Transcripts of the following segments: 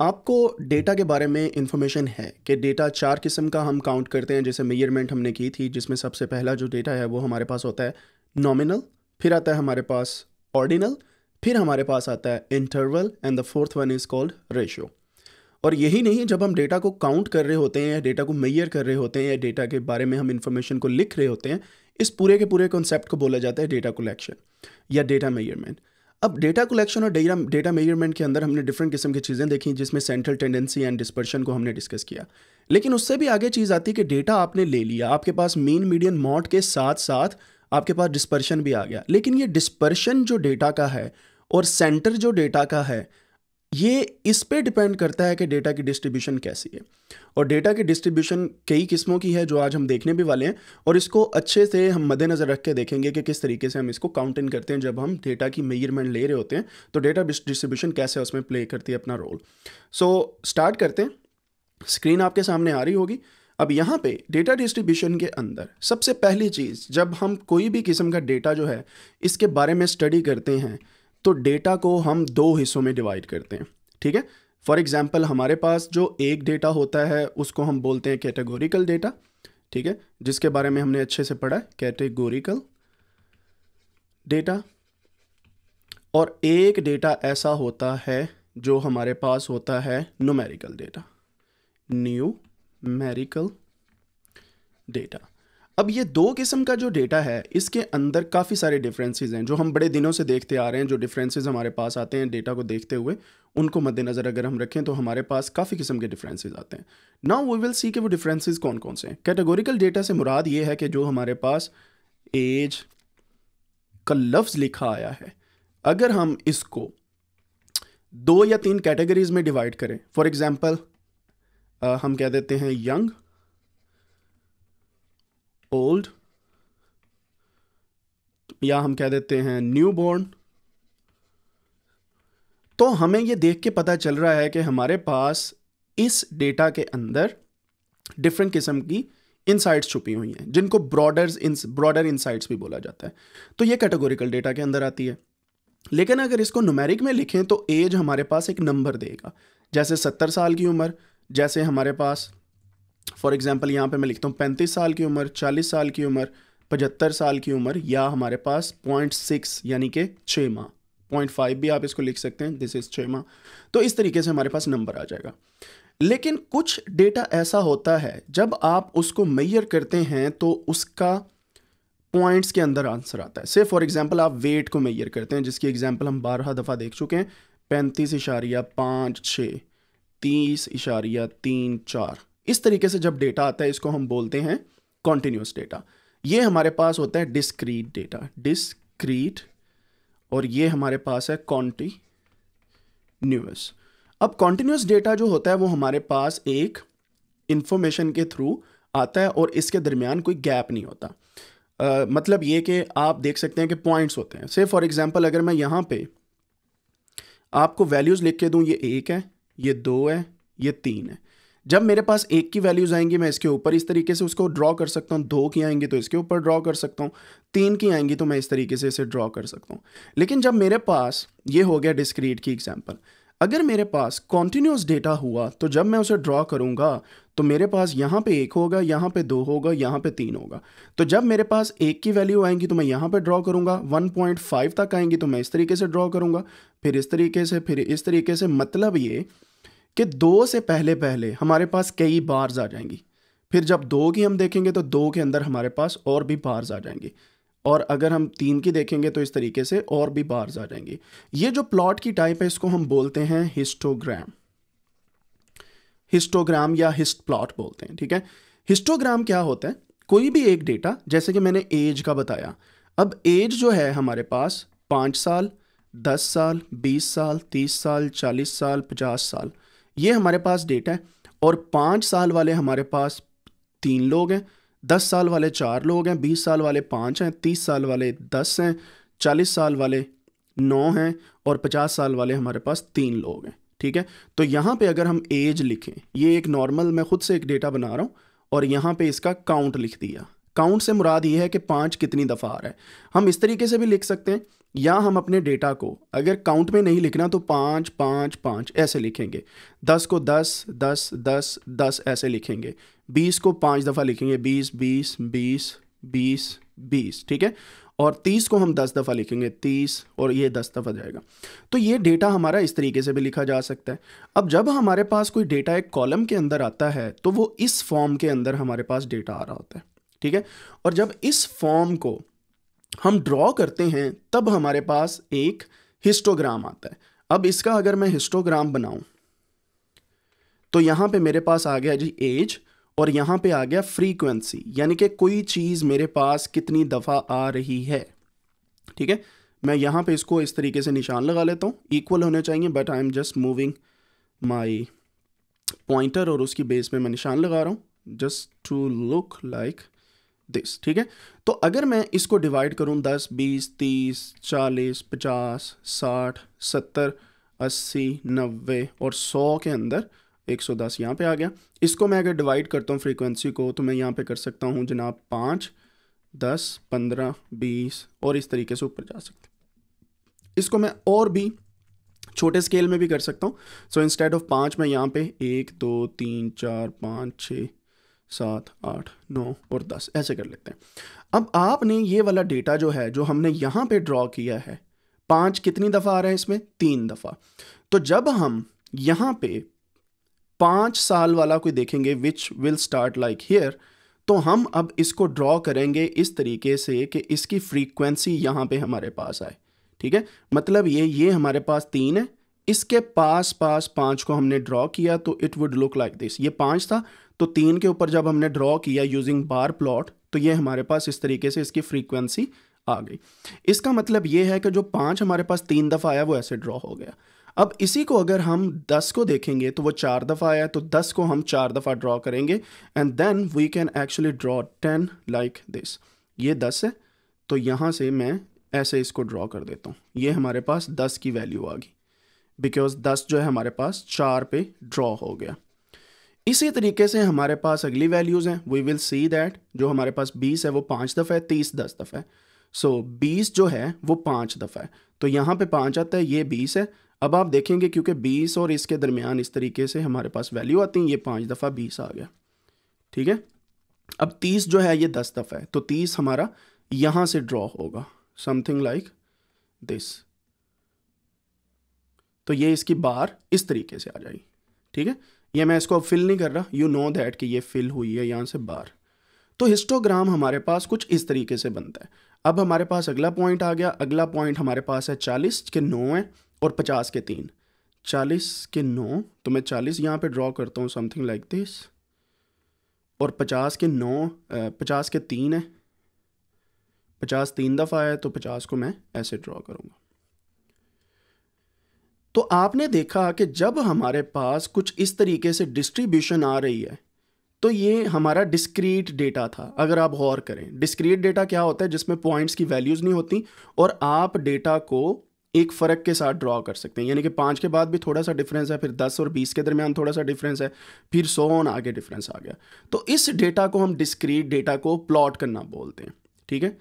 आपको डेटा के बारे में इन्फॉर्मेशन है कि डेटा चार किस्म का हम काउंट करते हैं जैसे मेयरमेंट हमने की थी जिसमें सबसे पहला जो डेटा है वो हमारे पास होता है नॉमिनल फिर आता है हमारे पास ऑर्डिनल फिर हमारे पास आता है interval and the fourth one is called ratio और यही नहीं जब हम डेटा को काउंट कर रहे होते हैं या डेटा को मैयर कर रहे होते हैं या डेटा के बारे में हम इन्फॉर्मेशन को लिख रहे होते हैं इस पूरे के पूरे कॉन्सेप्ट को बोला जाता है डेटा कलेक्शन या डेटा मेयरमेंट अब डेटा कलेक्शन और डेटा डेटा मेजरमेंट के अंदर हमने डिफरेंट किस्म की चीज़ें देखी जिसमें सेंट्रल टेंडेंसी एंड डिस्पर्शन को हमने डिस्कस किया लेकिन उससे भी आगे चीज़ आती है कि डेटा आपने ले लिया आपके पास मेन मीडियन मॉट के साथ साथ आपके पास डिस्पर्शन भी आ गया लेकिन ये डिस्पर्शन जो डेटा का है और सेंटर जो डेटा का है ये इस पे डिपेंड करता है कि डेटा की डिस्ट्रीब्यूशन कैसी है और डेटा की डिस्ट्रीब्यूशन कई किस्मों की है जो आज हम देखने भी वाले हैं और इसको अच्छे से हम मद्देनज़र रख के देखेंगे कि किस तरीके से हम इसको काउंट इन करते हैं जब हम डेटा की मेजरमेंट ले रहे होते हैं तो डेटा डिस्ट्रीब्यूशन कैसे उसमें प्ले करती है अपना रोल सो स्टार्ट करते हैं स्क्रीन आपके सामने आ रही होगी अब यहाँ पे डेटा डिस्ट्रीब्यूशन के अंदर सबसे पहली चीज़ जब हम कोई भी किस्म का डेटा जो है इसके बारे में स्टडी करते हैं तो डेटा को हम दो हिस्सों में डिवाइड करते हैं ठीक है फॉर एग्ज़ाम्पल हमारे पास जो एक डेटा होता है उसको हम बोलते हैं कैटेगोरिकल डेटा ठीक है जिसके बारे में हमने अच्छे से पढ़ा है कैटेगोरिकल डेटा और एक डेटा ऐसा होता है जो हमारे पास होता है numerical data numerical data अब ये दो किस्म का जो डेटा है इसके अंदर काफ़ी सारे डिफरेंसेस हैं जो हम बड़े दिनों से देखते आ रहे हैं जो डिफरेंसेस हमारे पास आते हैं डेटा को देखते हुए उनको मद्देनज़र अगर हम रखें तो हमारे पास काफ़ी किस्म के डिफरेंसेस आते हैं नाउ वी विल सी के वो डिफरेंसेस कौन कौन से हैं कैटेगोरिकल डेटा से मुराद ये है कि जो हमारे पास एज का लफ्ज़ लिखा आया है अगर हम इसको दो या तीन कैटेगरीज में डिवाइड करें फॉर एग्ज़ाम्पल हम कह देते हैं यंग ओल्ड या हम कह देते हैं न्यू बॉर्न तो हमें ये देख के पता चल रहा है कि हमारे पास इस डेटा के अंदर डिफरेंट किस्म की इनसाइट्स छुपी हुई हैं जिनको ब्रॉडर ब्रॉडर इनसाइट्स भी बोला जाता है तो ये कैटेगोरिकल डेटा के अंदर आती है लेकिन अगर इसको नुमेरिक में लिखें तो एज हमारे पास एक नंबर देगा जैसे सत्तर साल की उम्र जैसे हमारे पास फॉर एग्ज़ाम्पल यहाँ पे मैं लिखता हूँ पैंतीस साल की उम्र चालीस साल की उम्र पचहत्तर साल की उम्र या हमारे पास पॉइंट सिक्स यानी कि छः माह पॉइंट फाइव भी आप इसको लिख सकते हैं दिस इज़ छः माह तो इस तरीके से हमारे पास नंबर आ जाएगा लेकिन कुछ डेटा ऐसा होता है जब आप उसको मैयर करते हैं तो उसका पॉइंट्स के अंदर आंसर आता है से फॉर एग्जांपल आप वेट को मैयर करते हैं जिसकी एग्जांपल हम बारह दफ़ा देख चुके हैं पैंतीस इशारिया पाँच छः तीस इशारिया तीन चार इस तरीके से जब डेटा आता है इसको हम बोलते हैं कॉन्टीन्यूस डेटा ये हमारे पास होता है डिस्क्रीट डेटा डिस्क्रीट और ये हमारे पास है कॉन्टीन्यूस अब कॉन्टीन्यूस डेटा जो होता है वो हमारे पास एक इंफॉर्मेशन के थ्रू आता है और इसके दरमियान कोई गैप नहीं होता आ, मतलब ये कि आप देख सकते हैं कि पॉइंट्स होते हैं से फॉर एग्जांपल अगर मैं यहाँ पे आपको वैल्यूज़ लिख के दूँ ये एक है ये दो है ये तीन है जब मेरे पास एक की वैल्यूज आएंगी मैं इसके ऊपर इस तरीके से उसको ड्रॉ कर सकता हूँ दो की आएंगी तो इसके ऊपर ड्रॉ कर सकता हूँ तीन की आएंगी तो मैं इस तरीके से इसे ड्रॉ कर सकता हूँ लेकिन जब मेरे पास ये हो गया डिस्क्रीट की एग्जाम्पल अगर मेरे पास कॉन्टीन्यूस डेटा हुआ तो जब मैं उसे ड्रॉ करूँगा तो मेरे पास यहाँ पे एक होगा यहाँ पे दो होगा यहाँ पे तीन होगा तो जब मेरे पास एक की वैल्यू आएंगी तो मैं यहाँ पे ड्रॉ करूँगा 1.5 तक आएंगी तो मैं इस तरीके से ड्रॉ करूँगा फिर इस तरीके से फिर इस तरीके से मतलब ये कि दो से पहले पहले हमारे पास कई बार्स आ जाएंगी फिर जब दो की हम देखेंगे तो दो के अंदर हमारे पास और भी बार्स आ जाएंगी और अगर हम तीन की देखेंगे तो इस तरीके से और भी बार्स आ जाएंगे ये जो प्लॉट की टाइप है इसको हम बोलते हैं हिस्टोग्राम हिस्टोग्राम या हिस्ट प्लॉट बोलते हैं ठीक है हिस्टोग्राम क्या होता है कोई भी एक डेटा जैसे कि मैंने एज का बताया अब एज जो है हमारे पास पाँच साल दस साल बीस साल तीस साल चालीस साल पचास साल ये हमारे पास डेटा है और पाँच साल वाले हमारे पास तीन लोग हैं दस साल वाले चार लोग हैं बीस साल वाले पाँच हैं तीस साल वाले दस हैं चालीस साल वाले नौ हैं और पचास साल वाले हमारे पास तीन लोग हैं ठीक है तो यहाँ पे अगर हम एज लिखें ये एक नॉर्मल मैं खुद से एक डेटा बना रहा हूँ और यहाँ पे इसका काउंट लिख दिया काउंट से मुराद ये है कि पाँच कितनी दफ़ा आ रहा है हम इस तरीके से भी लिख सकते हैं या हम अपने डेटा को अगर काउंट में नहीं लिखना तो पाँच पाँच पाँच ऐसे लिखेंगे दस को दस दस दस दस ऐसे लिखेंगे बीस को पाँच दफ़ा लिखेंगे बीस बीस बीस बीस बीस ठीक है और तीस को हम दस दफ़ा लिखेंगे तीस और ये दस दफ़ा जाएगा तो ये डेटा हमारा इस तरीके से भी लिखा जा सकता है अब जब हमारे पास कोई डेटा एक कॉलम के अंदर आता है तो वो इस फॉर्म के अंदर हमारे पास डेटा आ रहा होता है ठीक है और जब इस फॉर्म को हम ड्रॉ करते हैं तब हमारे पास एक हिस्टोग्राम आता है अब इसका अगर मैं हिस्टोग्राम बनाऊं तो यहाँ पे मेरे पास आ गया जी एज और यहां पे आ गया फ्रीक्वेंसी यानी कि कोई चीज़ मेरे पास कितनी दफ़ा आ रही है ठीक है मैं यहाँ पे इसको इस तरीके से निशान लगा लेता हूँ इक्वल होने चाहिए but I am just moving my pointer और उसकी बेस पे मैं निशान लगा रहा हूँ just to look like this ठीक है तो अगर मैं इसको डिवाइड करूँ दस बीस तीस चालीस पचास साठ सत्तर अस्सी नब्बे और सौ के अंदर एक सौ दस यहाँ पर आ गया इसको मैं अगर डिवाइड करता हूँ फ्रीक्वेंसी को तो मैं यहाँ पर कर सकता हूँ जनाब पाँच दस पंद्रह बीस और इस तरीके से ऊपर जा सकते इसको मैं और भी छोटे स्केल में भी कर सकता हूँ सो इंस्टेड ऑफ पाँच मैं यहाँ पे एक दो तीन चार पाँच छः सात आठ नौ और दस ऐसे कर लेते हैं अब आपने ये वाला डेटा जो है जो हमने यहाँ पे ड्रॉ किया है पाँच कितनी दफ़ा आ रहा है इसमें तीन दफ़ा तो जब हम यहाँ पे पाँच साल वाला कोई देखेंगे which will start like here तो हम अब इसको ड्रॉ करेंगे इस तरीके से कि इसकी फ्रीक्वेंसी यहाँ पे हमारे पास आए ठीक है मतलब ये ये हमारे पास तीन है इसके पास पास पाँच को हमने ड्रॉ किया तो it would look like this ये पाँच था तो तीन के ऊपर जब हमने ड्रॉ किया यूजिंग बार प्लॉट तो ये हमारे पास इस तरीके से इसकी फ्रीक्वेंसी आ गई इसका मतलब ये है कि जो पाँच हमारे पास तीन दफ़ा आया वो ऐसे ड्रॉ हो गया अब इसी को अगर हम दस को देखेंगे तो वो चार दफ़ा आया तो दस को हम चार दफ़ा ड्रॉ करेंगे and then we can actually draw ten like this ये दस है तो यहाँ से मैं ऐसे इसको ड्रॉ कर देता हूँ ये हमारे पास दस की वैल्यू आ गई बिकॉज दस जो है हमारे पास चार पे ड्रॉ हो गया इसी तरीके से हमारे पास अगली वैल्यूज़ हैं वी विल सी दैट जो हमारे पास बीस है वो पाँच दफ़ा है तीस दस दफ़ा है सो so, बीस जो है वो पाँच दफ़ा है तो यहाँ पे पाँच आता है ये बीस है अब आप देखेंगे क्योंकि बीस और इसके दरमियान इस तरीके से हमारे पास वैल्यू आती है ये पाँच दफ़ा बीस आ गया ठीक है अब तीस जो है ये दस दफ़ा है तो तीस हमारा यहाँ से ड्रॉ होगा समथिंग लाइक दिस तो ये इसकी बार इस तरीके से आ जाएगी ठीक है ये मैं इसको अब फिल नहीं कर रहा यू नो दैट कि ये फिल हुई है यहाँ से बाहर तो हिस्टोग्राम हमारे पास कुछ इस तरीके से बनता है अब हमारे पास अगला पॉइंट आ गया अगला पॉइंट हमारे पास है चालीस के नौ है और पचास के तीन चालीस के नौ तो मैं चालीस यहाँ पे ड्रॉ करता हूँ समथिंग लाइक दिस और पचास के नौ पचास के तीन है पचास तीन दफ़ा है तो पचास को मैं ऐसे ड्रॉ करूँगा तो आपने देखा कि जब हमारे पास कुछ इस तरीके से डिस्ट्रीब्यूशन आ रही है तो ये हमारा डिस्क्रीट डेटा था अगर आप गौर करें डिस्क्रीट डेटा क्या होता है जिसमें पॉइंट्स की वैल्यूज़ नहीं होती और आप डेटा को एक फ़र्क के साथ ड्रॉ कर सकते हैं यानी कि पाँच के बाद भी थोड़ा सा डिफरेंस है फिर दस और बीस के दरमियान थोड़ा सा डिफरेंस है फिर सौ ऑन आगे डिफरेंस आ गया तो इस डेटा को हम डिस्क्रीट डेटा को प्लॉट करना बोलते हैं ठीक है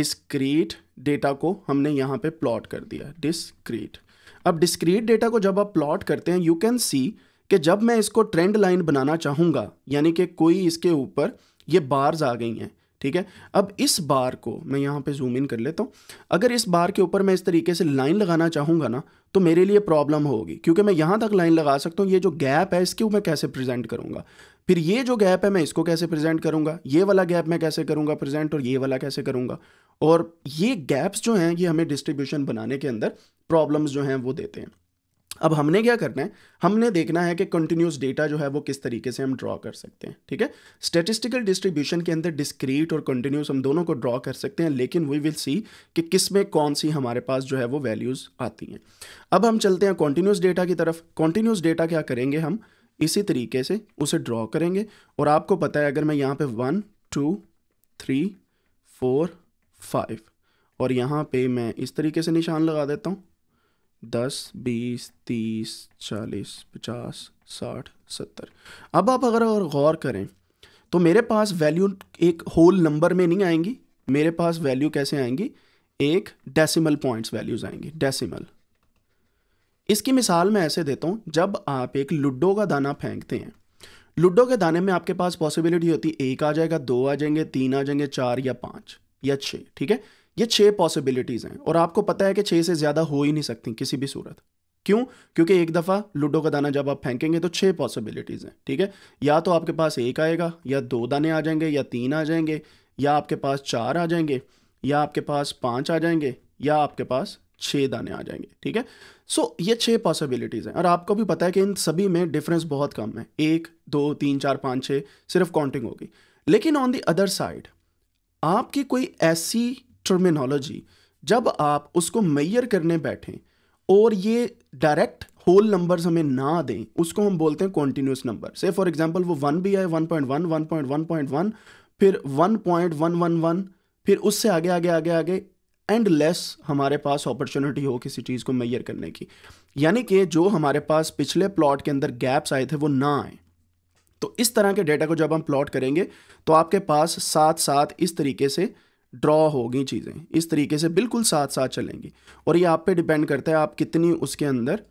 डिस्क्रीट डेटा को हमने यहाँ पे प्लॉट कर दिया डिस्क्रीट अब डिस्क्रीट डेटा को जब आप प्लॉट करते हैं यू कैन सी कि जब मैं इसको ट्रेंड लाइन बनाना चाहूँगा यानी कि कोई इसके ऊपर ये बार्स आ गई हैं ठीक है अब इस बार को मैं यहाँ पे जूम इन कर लेता हूँ अगर इस बार के ऊपर मैं इस तरीके से लाइन लगाना चाहूँगा ना तो मेरे लिए प्रॉब्लम होगी क्योंकि मैं यहाँ तक लाइन लगा सकता हूँ ये जो गैप है इसके मैं कैसे प्रेजेंट करूँगा फिर ये जो गैप है मैं इसको कैसे प्रेजेंट करूँगा ये वाला गैप मैं कैसे करूँगा प्रेजेंट और ये वाला कैसे करूँगा और ये गैप्स जो हैं ये हमें डिस्ट्रीब्यूशन बनाने के अंदर प्रॉब्लम्स जो हैं वो देते हैं अब हमने क्या करना है हमने देखना है कि कंटिन्यूस डेटा जो है वो किस तरीके से हम ड्रॉ कर सकते हैं ठीक है स्टेटिस्टिकल डिस्ट्रीब्यूशन के अंदर डिस्क्रीट और कंटिन्यूस हम दोनों को ड्रॉ कर सकते हैं लेकिन वी विल सी कि किस में कौन सी हमारे पास जो है वो वैल्यूज़ आती हैं अब हम चलते हैं कॉन्टीन्यूस डेटा की तरफ कॉन्टीन्यूस डेटा क्या करेंगे हम इसी तरीके से उसे ड्रॉ करेंगे और आपको पता है अगर मैं यहाँ पर one two three four five और यहाँ पर मैं इस तरीके से निशान लगा देता हूँ दस बीस तीस चालीस पचास साठ सत्तर अब आप अगर और गौर करें तो मेरे पास वैल्यू एक होल नंबर में नहीं आएंगी मेरे पास वैल्यू कैसे आएंगी एक डेसिमल पॉइंट्स वैल्यूज आएंगी डेसिमल इसकी मिसाल मैं ऐसे देता हूँ जब आप एक लूडो का दाना फेंकते हैं लूडो के दाने में आपके पास पॉसिबिलिटी होती है एक आ जाएगा दो आ जाएंगे तीन आ जाएंगे चार या पाँच या छः ठीक है ये छः पॉसिबिलिटीज़ हैं और आपको पता है कि छः से ज़्यादा हो ही नहीं सकती किसी भी सूरत क्यों क्योंकि एक दफ़ा लूडो का दाना जब आप फेंकेंगे तो छः पॉसिबिलिटीज़ हैं ठीक है या तो आपके पास एक आएगा या दो दाने आ जाएंगे या तीन आ जाएंगे या आपके पास चार आ जाएंगे या आपके पास पाँच आ जाएंगे या आपके पास छः दाने आ जाएंगे ठीक है सो ये छः पॉसिबिलिटीज़ हैं और आपको भी पता है कि इन सभी में डिफरेंस बहुत कम है एक दो तीन चार पाँच छः सिर्फ काउंटिंग होगी लेकिन ऑन दी अदर साइड आपकी कोई ऐसी टर्मिनोलॉजी जब आप उसको मैयर करने बैठें और ये डायरेक्ट होल नंबर्स हमें ना दें उसको हम बोलते हैं कॉन्टीन्यूस नंबर से फॉर एग्जांपल वो वन भी आए one point one one point one point one फिर one point one one one फिर उससे आगे आगे आगे आगे एंड लेस हमारे पास अपॉर्चुनिटी हो किसी चीज़ को मैयर करने की यानी कि जो हमारे पास पिछले प्लॉट के अंदर गैप्स आए थे वो ना आए तो इस तरह के डेटा को जब हम प्लॉट करेंगे तो आपके पास साथ साथ इस तरीके से ड्रॉ होगी चीज़ें इस तरीके से बिल्कुल साथ साथ चलेंगी और ये आप पे डिपेंड करता है आप कितनी उसके अंदर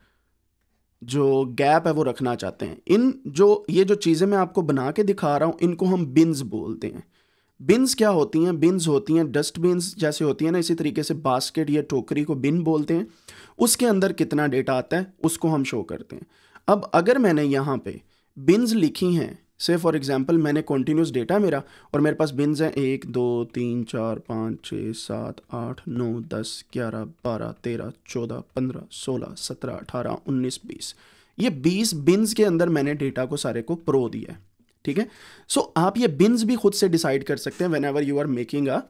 जो गैप है वो रखना चाहते हैं इन जो ये जो चीज़ें मैं आपको बना के दिखा रहा हूँ इनको हम बिन्स बोलते हैं बिन्स क्या होती हैं बिन्स होती हैं डस्टबिन जैसे होती हैं ना इसी तरीके से बास्केट या टोकरी को बिन बोलते हैं उसके अंदर कितना डेटा आता है उसको हम शो करते हैं अब अगर मैंने यहाँ पे बिन्स लिखी हैं से फॉर एग्जांपल मैंने कॉन्टीन्यूस डेटा है मेरा और मेरे पास बिन्स हैं एक दो तीन चार पाँच छः सात आठ नौ दस ग्यारह बारह तेरह चौदह पंद्रह सोलह सत्रह अठारह उन्नीस बीस ये बीस बिन्स के अंदर मैंने डेटा को सारे को प्रो दिया है ठीक है सो आप ये बिन्स भी खुद से डिसाइड कर सकते हैं whenever you are making a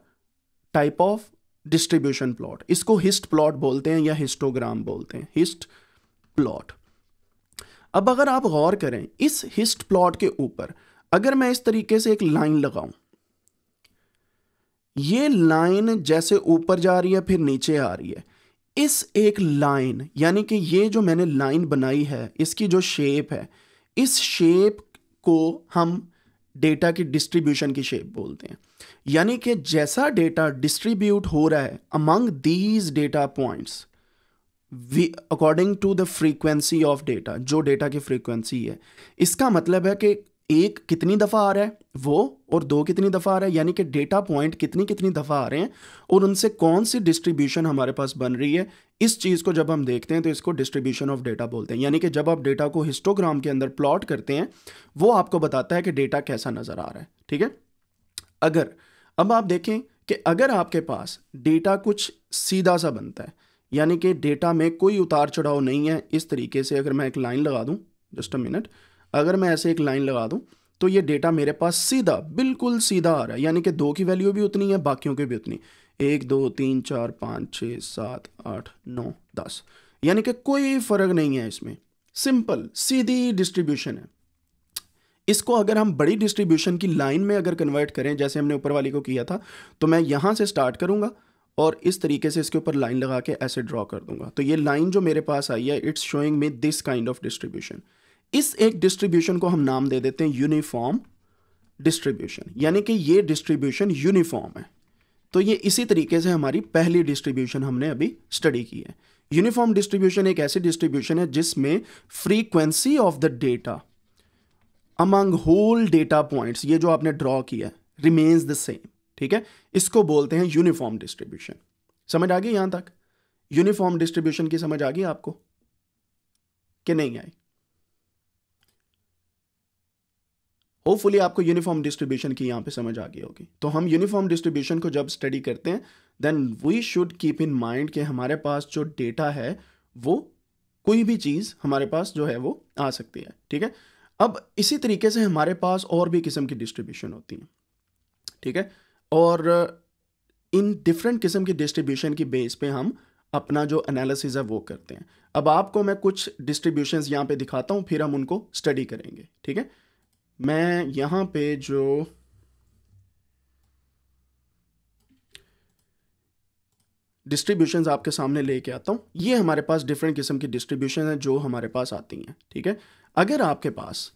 type of distribution plot इसको हिस्ट प्लॉट बोलते हैं या हिस्टोग्राम बोलते हैं हिस्ट प्लॉट अब अगर आप गौर करें इस हिस्ट प्लॉट के ऊपर अगर मैं इस तरीके से एक लाइन लगाऊं ये लाइन जैसे ऊपर जा रही है फिर नीचे आ रही है इस एक लाइन यानी कि ये जो मैंने लाइन बनाई है इसकी जो शेप है इस शेप को हम डेटा की डिस्ट्रीब्यूशन की शेप बोलते हैं यानी कि जैसा डेटा डिस्ट्रीब्यूट हो रहा है among these data points according to the frequency of data जो डेटा की फ्रीक्वेंसी है इसका मतलब है कि एक कितनी दफ़ा आ रहा है वो और दो कितनी दफ़ा आ रहा है यानी कि डेटा पॉइंट कितनी कितनी दफ़ा आ रहे हैं और उनसे कौन सी डिस्ट्रीब्यूशन हमारे पास बन रही है इस चीज़ को जब हम देखते हैं तो इसको डिस्ट्रीब्यूशन ऑफ डेटा बोलते हैं यानी कि जब आप डेटा को हिस्टोग्राम के अंदर प्लॉट करते हैं वो आपको बताता है कि डेटा कैसा नज़र आ रहा है ठीक है अगर अब आप देखें कि अगर आपके पास डेटा कुछ सीधा सा बनता है यानी कि डेटा में कोई उतार चढ़ाव नहीं है इस तरीके से अगर मैं एक लाइन लगा दूँ जस्ट अ मिनट अगर मैं ऐसे एक लाइन लगा दूँ तो ये डेटा मेरे पास सीधा बिल्कुल सीधा आ रहा है यानी कि दो की वैल्यू भी उतनी है बाकियों की भी उतनी एक दो तीन चार पाँच छः सात आठ नौ दस यानी कि कोई फ़र्क नहीं है इसमें सिंपल सीधी डिस्ट्रीब्यूशन है इसको अगर हम बड़ी डिस्ट्रीब्यूशन की लाइन में अगर कन्वर्ट करें जैसे हमने ऊपर वाली को किया था तो मैं यहाँ से स्टार्ट करूँगा और इस तरीके से इसके ऊपर लाइन लगा के ऐसे ड्रॉ कर दूंगा तो ये लाइन जो मेरे पास आई है it's showing me this kind of distribution इस एक डिस्ट्रीब्यूशन को हम नाम दे देते हैं यूनिफॉर्म डिस्ट्रीब्यूशन यानी कि ये डिस्ट्रीब्यूशन यूनिफॉर्म है तो ये इसी तरीके से हमारी पहली डिस्ट्रीब्यूशन हमने अभी स्टडी की है यूनिफॉर्म डिस्ट्रीब्यूशन एक ऐसी डिस्ट्रीब्यूशन है जिसमें frequency of the data among whole data points ये जो आपने ड्रॉ किया रिमेन्स द सेम ठीक है इसको बोलते हैं यूनिफॉर्म डिस्ट्रीब्यूशन समझ आ गई यहां तक यूनिफॉर्म डिस्ट्रीब्यूशन की समझ आ गई आपको कि नहीं आई होपफुली आपको यूनिफॉर्म डिस्ट्रीब्यूशन की यहां पे समझ आ गई होगी तो हम यूनिफॉर्म डिस्ट्रीब्यूशन को जब स्टडी करते हैं then we should keep in mind कि हमारे पास जो डेटा है वो कोई भी चीज़ हमारे पास जो है वो आ सकती है ठीक है अब इसी तरीके से हमारे पास और भी किस्म की डिस्ट्रीब्यूशन होती है ठीक है और इन डिफरेंट किस्म की डिस्ट्रीब्यूशन की बेस पे हम अपना जो एनालिसिस है वो करते हैं अब आपको मैं कुछ डिस्ट्रीब्यूशन यहाँ पे दिखाता हूँ फिर हम उनको स्टडी करेंगे ठीक है मैं यहाँ पे जो डिस्ट्रीब्यूशन आपके सामने लेके आता हूँ ये हमारे पास डिफरेंट किस्म की डिस्ट्रीब्यूशन है जो हमारे पास आती हैं ठीक है अगर आपके पास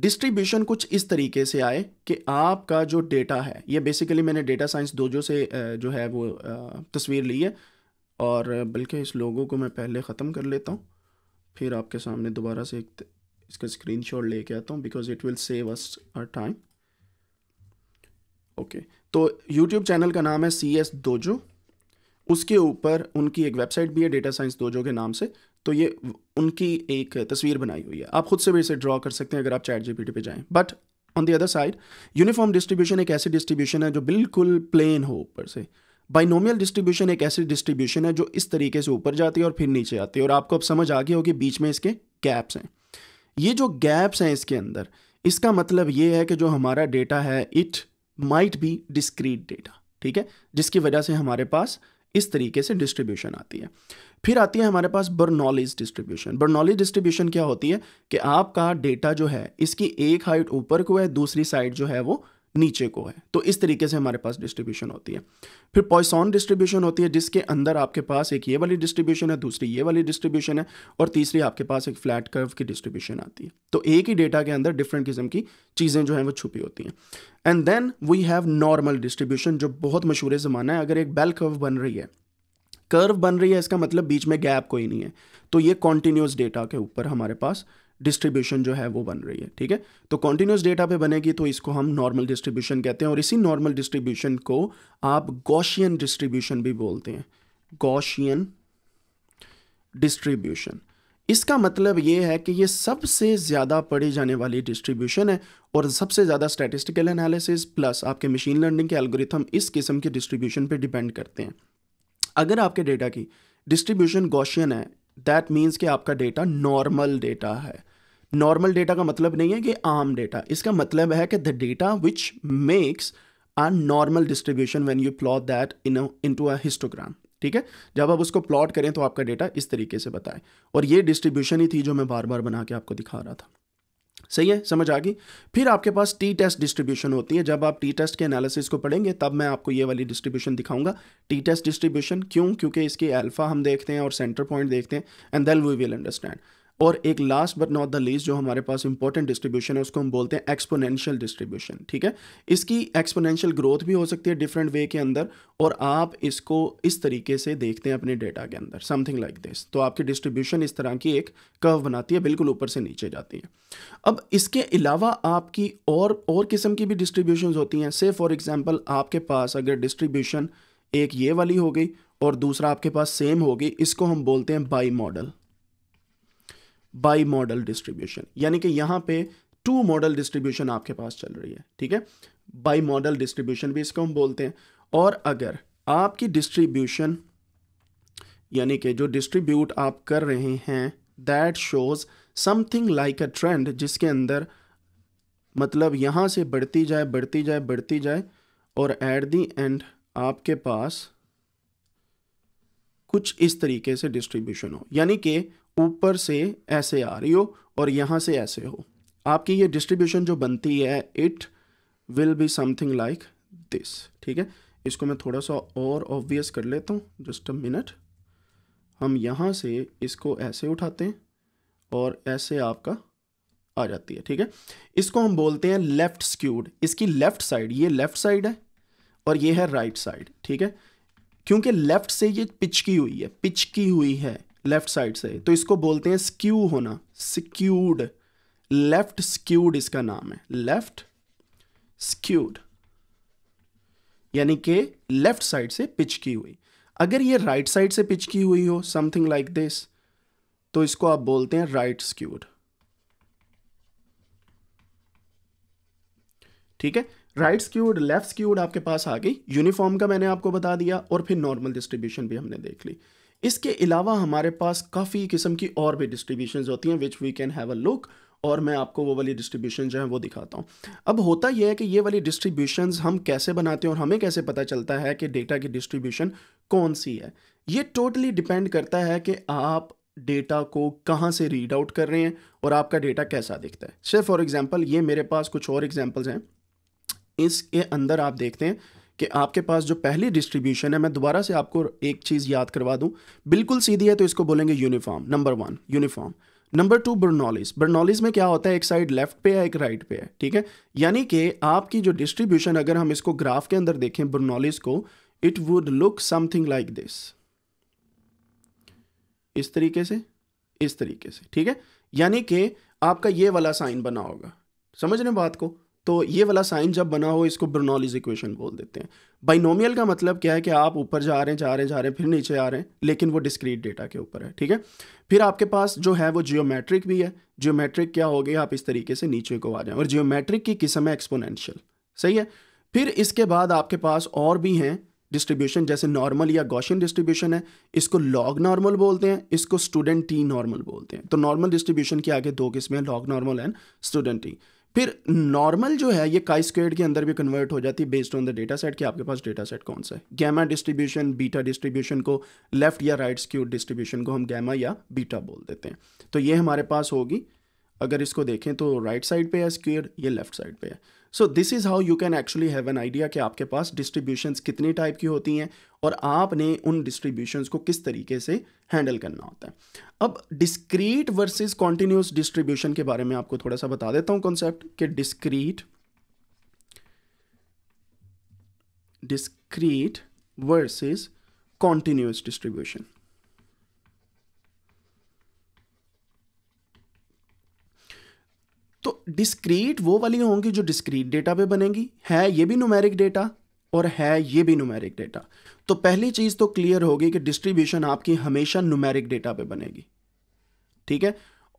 डिस्ट्रीब्यूशन कुछ इस तरीके से आए कि आपका जो डेटा है ये बेसिकली मैंने डेटा साइंस दोजो से जो है वो तस्वीर ली है और बल्कि इस लोगों को मैं पहले ख़त्म कर लेता हूँ फिर आपके सामने दोबारा से एक इसका स्क्रीन शॉट लेके आता हूँ because it will save us our time okay तो यूट्यूब चैनल का नाम है सी एस दोजो उसके ऊपर उनकी एक वेबसाइट भी है डेटा साइंस दोजो के नाम से तो ये उनकी एक तस्वीर बनाई हुई है आप खुद से भी इसे ड्रॉ कर सकते हैं अगर आप चैट जीपीटी पे जाएं but on the other side uniform distribution एक ऐसी डिस्ट्रीब्यूशन है जो बिल्कुल प्लेन हो ऊपर से बाइनोमियल डिस्ट्रीब्यूशन एक ऐसी डिस्ट्रीब्यूशन है जो इस तरीके से ऊपर जाती है और फिर नीचे आती है और आपको अब समझ आ गया होगी बीच में इसके गैप्स हैं ये जो गैप्स हैं इसके अंदर इसका मतलब ये है कि जो हमारा डेटा है it might be discrete data ठीक है जिसकी वजह से हमारे पास इस तरीके से डिस्ट्रीब्यूशन आती है फिर आती है हमारे पास बर्नॉलीज डिस्ट्रीब्यूशन बर्नॉलीज डिस्ट्रीब्यूशन क्या होती है कि आपका डेटा जो है इसकी एक हाइट ऊपर को है दूसरी साइड जो है वो नीचे को है तो इस तरीके से हमारे पास डिस्ट्रीब्यूशन होती है फिर पॉइसॉन डिस्ट्रीब्यूशन होती है जिसके अंदर आपके पास एक ये वाली डिस्ट्रीब्यूशन है दूसरी ये वाली डिस्ट्रीब्यूशन है और तीसरी आपके पास एक फ्लैट कर्व की डिस्ट्रीब्यूशन आती है तो एक ही डेटा के अंदर डिफरेंट किस्म की चीज़ें जो हैं वो छुपी होती हैं and then we have normal distribution जो बहुत मशहूर ज़माना है अगर एक बेल कर्व बन रही है कर्व बन रही है इसका मतलब बीच में गैप कोई नहीं है तो ये कॉन्टीन्यूस डेटा के ऊपर हमारे पास डिस्ट्रीब्यूशन जो है वो बन रही है ठीक है तो कॉन्टीन्यूस डेटा पे बनेगी तो इसको हम नॉर्मल डिस्ट्रीब्यूशन कहते हैं और इसी नॉर्मल डिस्ट्रीब्यूशन को आप गौशियन डिस्ट्रीब्यूशन भी बोलते हैं गौशियन डिस्ट्रीब्यूशन इसका मतलब ये है कि ये सबसे ज़्यादा पढ़ी जाने वाली डिस्ट्रीब्यूशन है और सबसे ज़्यादा स्टैटिस्टिकल एनालिसिस प्लस आपके मशीन लर्निंग के एल्गोरिथम इस किस्म के डिस्ट्रीब्यूशन पे डिपेंड करते हैं अगर आपके डेटा की डिस्ट्रीब्यूशन गौशियन है दैट मीन्स कि आपका डेटा नॉर्मल डेटा है नॉर्मल डेटा का मतलब नहीं है कि आम डेटा इसका मतलब है कि the data which makes a normal distribution when you plot that into a histogram ठीक है जब आप उसको प्लॉट करें तो आपका डेटा इस तरीके से बताएं और ये डिस्ट्रीब्यूशन ही थी जो मैं बार बार बना के आपको दिखा रहा था सही है समझ आ गई फिर आपके पास टी टेस्ट डिस्ट्रीब्यूशन होती है जब आप टी टेस्ट के एनालिसिस को पढ़ेंगे तब मैं आपको ये वाली डिस्ट्रीब्यूशन दिखाऊंगा टी टेस्ट डिस्ट्रीब्यूशन क्यों क्योंकि इसकी अल्फा हम देखते हैं और सेंटर पॉइंट देखते हैं and then we will understand और एक last but not the least जो हमारे पास इंपॉर्टेंट डिस्ट्रीब्यूशन है उसको हम बोलते हैं एक्सपोनेंशियल डिस्ट्रीब्यूशन ठीक है इसकी एक्सपोनेंशियल ग्रोथ भी हो सकती है डिफरेंट वे के अंदर और आप इसको इस तरीके से देखते हैं अपने डेटा के अंदर समथिंग लाइक दिस तो आपकी डिस्ट्रीब्यूशन इस तरह की एक कर्व बनाती है बिल्कुल ऊपर से नीचे जाती है अब इसके अलावा आपकी और और किस्म की भी डिस्ट्रीब्यूशन होती हैं से फॉर एग्जाम्पल आपके पास अगर डिस्ट्रीब्यूशन एक ये वाली हो गई और दूसरा आपके पास सेम होगी इसको हम बोलते हैं bimodal bimodal distribution यानी कि यहाँ पे टू मॉडल डिस्ट्रीब्यूशन आपके पास चल रही है ठीक है बाई मॉडल डिस्ट्रीब्यूशन भी इसको हम बोलते हैं और अगर आपकी डिस्ट्रीब्यूशन यानी कि जो डिस्ट्रीब्यूट आप कर रहे हैं that shows something like a trend जिसके अंदर मतलब यहाँ से बढ़ती जाए बढ़ती जाए बढ़ती जाए और एट दी एंड आपके पास कुछ इस तरीके से डिस्ट्रीब्यूशन हो यानी कि ऊपर से ऐसे आ रही हो और यहाँ से ऐसे हो आपकी ये डिस्ट्रीब्यूशन जो बनती है it will be something like this ठीक है इसको मैं थोड़ा सा और ऑब्वियस कर लेता हूँ जस्ट अ मिनट हम यहाँ से इसको ऐसे उठाते हैं और ऐसे आपका आ जाती है ठीक है इसको हम बोलते हैं लेफ़्ट स्क्यूड इसकी लेफ़्ट साइड ये लेफ़्ट साइड है और ये है राइट साइड ठीक है क्योंकि लेफ़्ट से ये पिचकी हुई है पिचकी हुई है लेफ्ट साइड से तो इसको बोलते हैं स्क्यू होना स्क्यूड लेफ्ट स्क्यूड इसका नाम है लेफ्ट स्क्यूड यानी कि लेफ्ट साइड से पिच की हुई अगर ये राइट right साइड से पिच की हुई हो समथिंग लाइक दिस तो इसको आप बोलते हैं राइट स्क्यूड ठीक है राइट स्क्यूड लेफ्ट स्क्यूड आपके पास आ गई यूनिफॉर्म का मैंने आपको बता दिया और फिर नॉर्मल डिस्ट्रीब्यूशन भी हमने देख ली इसके अलावा हमारे पास काफ़ी किस्म की और भी डिस्ट्रीब्यूशन होती हैं which we can have a look और मैं आपको वो वाली डिस्ट्रीब्यूशन जो है वो दिखाता हूँ अब होता यह है कि ये वाली डिस्ट्रीब्यूशन हम कैसे बनाते हैं और हमें कैसे पता चलता है कि डेटा की डिस्ट्रीब्यूशन कौन सी है ये टोटली डिपेंड करता है कि आप डेटा को कहाँ से रीड आउट कर रहे हैं और आपका डेटा कैसा दिखता है सिर्फ फॉर एग्ज़ाम्पल ये मेरे पास कुछ और एग्जाम्पल्स हैं इसके अंदर आप देखते हैं कि आपके पास जो पहली डिस्ट्रीब्यूशन है मैं दोबारा से आपको एक चीज़ याद करवा दूँ बिल्कुल सीधी है तो इसको बोलेंगे uniform number one uniform number two Bernoulli's Bernoulli's में क्या होता है एक साइड लेफ्ट पे है एक राइट right पे है ठीक है यानी कि आपकी जो डिस्ट्रीब्यूशन अगर हम इसको ग्राफ के अंदर देखें बर्नॉलिस को it would look something like this इस तरीके से इस तरीके से ठीक है यानी कि आपका ये वाला साइन बना होगा समझ रहे बात को तो ये वाला साइन जब बना हो इसको ब्रनॉलीज इक्वेशन बोल देते हैं बाइनोमियल का मतलब क्या है कि आप ऊपर जा रहे हैं जा रहे हैं जा रहे हैं फिर नीचे आ रहे हैं लेकिन वो डिस्क्रीट डेटा के ऊपर है ठीक है फिर आपके पास जो है वो जियोमेट्रिक भी है जियोमेट्रिक क्या हो गया आप इस तरीके से नीचे को आ जाएं और जियोमेट्रिक की किस्म है एक्सपोनेंशियल सही है फिर इसके बाद आपके पास और भी हैं डिस्ट्रीब्यूशन जैसे नॉर्मल या गौशन डिस्ट्रीब्यूशन है इसको लॉग नॉर्मल बोलते हैं इसको स्टूडेंट टी नॉर्मल बोलते हैं तो नॉर्मल डिस्ट्रीब्यूशन के आगे दो किस्में log normal and student t फिर नॉर्मल जो है ये काई स्क्वेयर के अंदर भी कन्वर्ट हो जाती है based on the data set कि आपके पास डेटा सेट कौन सा है गैमा डिस्ट्रीब्यूशन बीटा डिस्ट्रीब्यूशन को लेफ्ट या राइट स्क्यू डिस्ट्रीब्यूशन को हम गैमा या बीटा बोल देते हैं तो ये हमारे पास होगी अगर इसको देखें तो राइट साइड पे है स्क्यूड ये लेफ्ट साइड पे है so this is how you can actually have an idea कि आपके पास डिस्ट्रीब्यूशंस कितनी टाइप की होती हैं और आपने उन डिस्ट्रीब्यूशंस को किस तरीके से हैंडल करना होता है अब डिस्क्रीट वर्सेस कॉन्टीन्यूस डिस्ट्रीब्यूशन के बारे में आपको थोड़ा सा बता देता हूँ कॉन्सेप्ट कि discrete discrete versus continuous distribution तो डिस्क्रीट वो वाली होंगी जो डिस्क्रीट डेटा पे बनेगी है ये भी नुमेरिक डेटा और है ये भी नुमेरिक डेटा तो पहली चीज़ तो क्लियर होगी कि डिस्ट्रीब्यूशन आपकी हमेशा नुमेरिक डेटा पे बनेगी ठीक है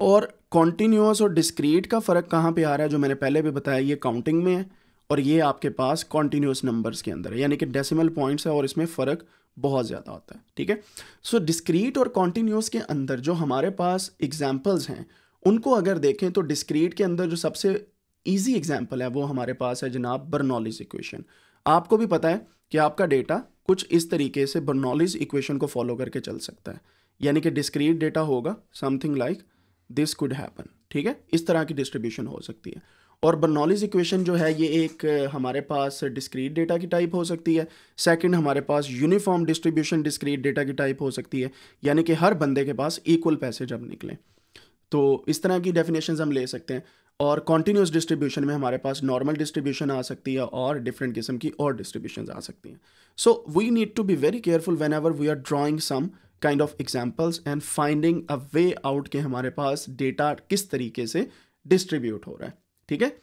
और कॉन्टिन्यूस और डिस्क्रीट का फ़र्क कहाँ पे आ रहा है जो मैंने पहले भी बताया ये काउंटिंग में है और ये आपके पास कॉन्टीन्यूस नंबर्स के अंदर है यानी कि डेसिमल पॉइंट्स है और इसमें फ़र्क बहुत ज़्यादा होता है ठीक है सो डिस्क्रीट और कॉन्टिन्यूस के अंदर जो हमारे पास एग्जाम्पल्स हैं उनको अगर देखें तो डिस्क्रीट के अंदर जो सबसे ईजी एग्जाम्पल है वो हमारे पास है जनाब बर्नॉलिज इक्वेशन आपको भी पता है कि आपका डेटा कुछ इस तरीके से बर्नॉलिज इक्वेशन को फॉलो करके चल सकता है यानी कि डिस्क्रीट डेटा होगा something like this could happen ठीक है इस तरह की डिस्ट्रीब्यूशन हो सकती है और बर्नॉलिज इक्वेशन जो है ये एक हमारे पास डिस्क्रीट डेटा की टाइप हो सकती है सेकंड हमारे पास यूनिफॉर्म डिस्ट्रीब्यूशन डिस्क्रीट डेटा की टाइप हो सकती है यानी कि हर बंदे के पास इक्वल पैसे जब निकलें तो इस तरह की डेफिनेशन हम ले सकते हैं और कॉन्टीन्यूस डिस्ट्रीब्यूशन में हमारे पास नॉर्मल डिस्ट्रीब्यूशन आ सकती है और डिफरेंट किस्म की और डिस्ट्रीब्यूशन आ सकती हैं so we need to be very careful whenever we are drawing some kind of examples and finding a way out के हमारे पास डेटा किस तरीके से डिस्ट्रीब्यूट हो रहा है ठीक है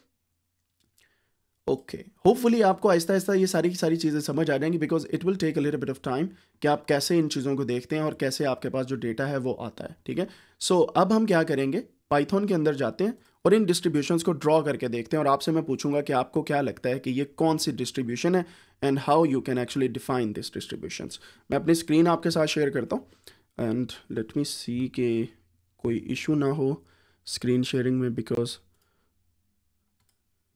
ओके होपफुली आपको आहिस्ता आहिस्ता ये सारी की सारी चीज़ें समझ आ जाएंगी because it will take a little bit of time कि आप कैसे इन चीज़ों को देखते हैं और कैसे आपके पास जो डेटा है वो आता है ठीक है सो अब हम क्या करेंगे पाइथन के अंदर जाते हैं और इन डिस्ट्रीब्यूशन को ड्रॉ करके देखते हैं और आपसे मैं पूछूंगा कि आपको क्या लगता है कि ये कौन सी डिस्ट्रीब्यूशन है and how you can actually define this distribution मैं अपनी स्क्रीन आपके साथ शेयर करता हूँ एंड लेट मी सी के कोई इशू ना हो स्क्रीन शेयरिंग में बिकॉज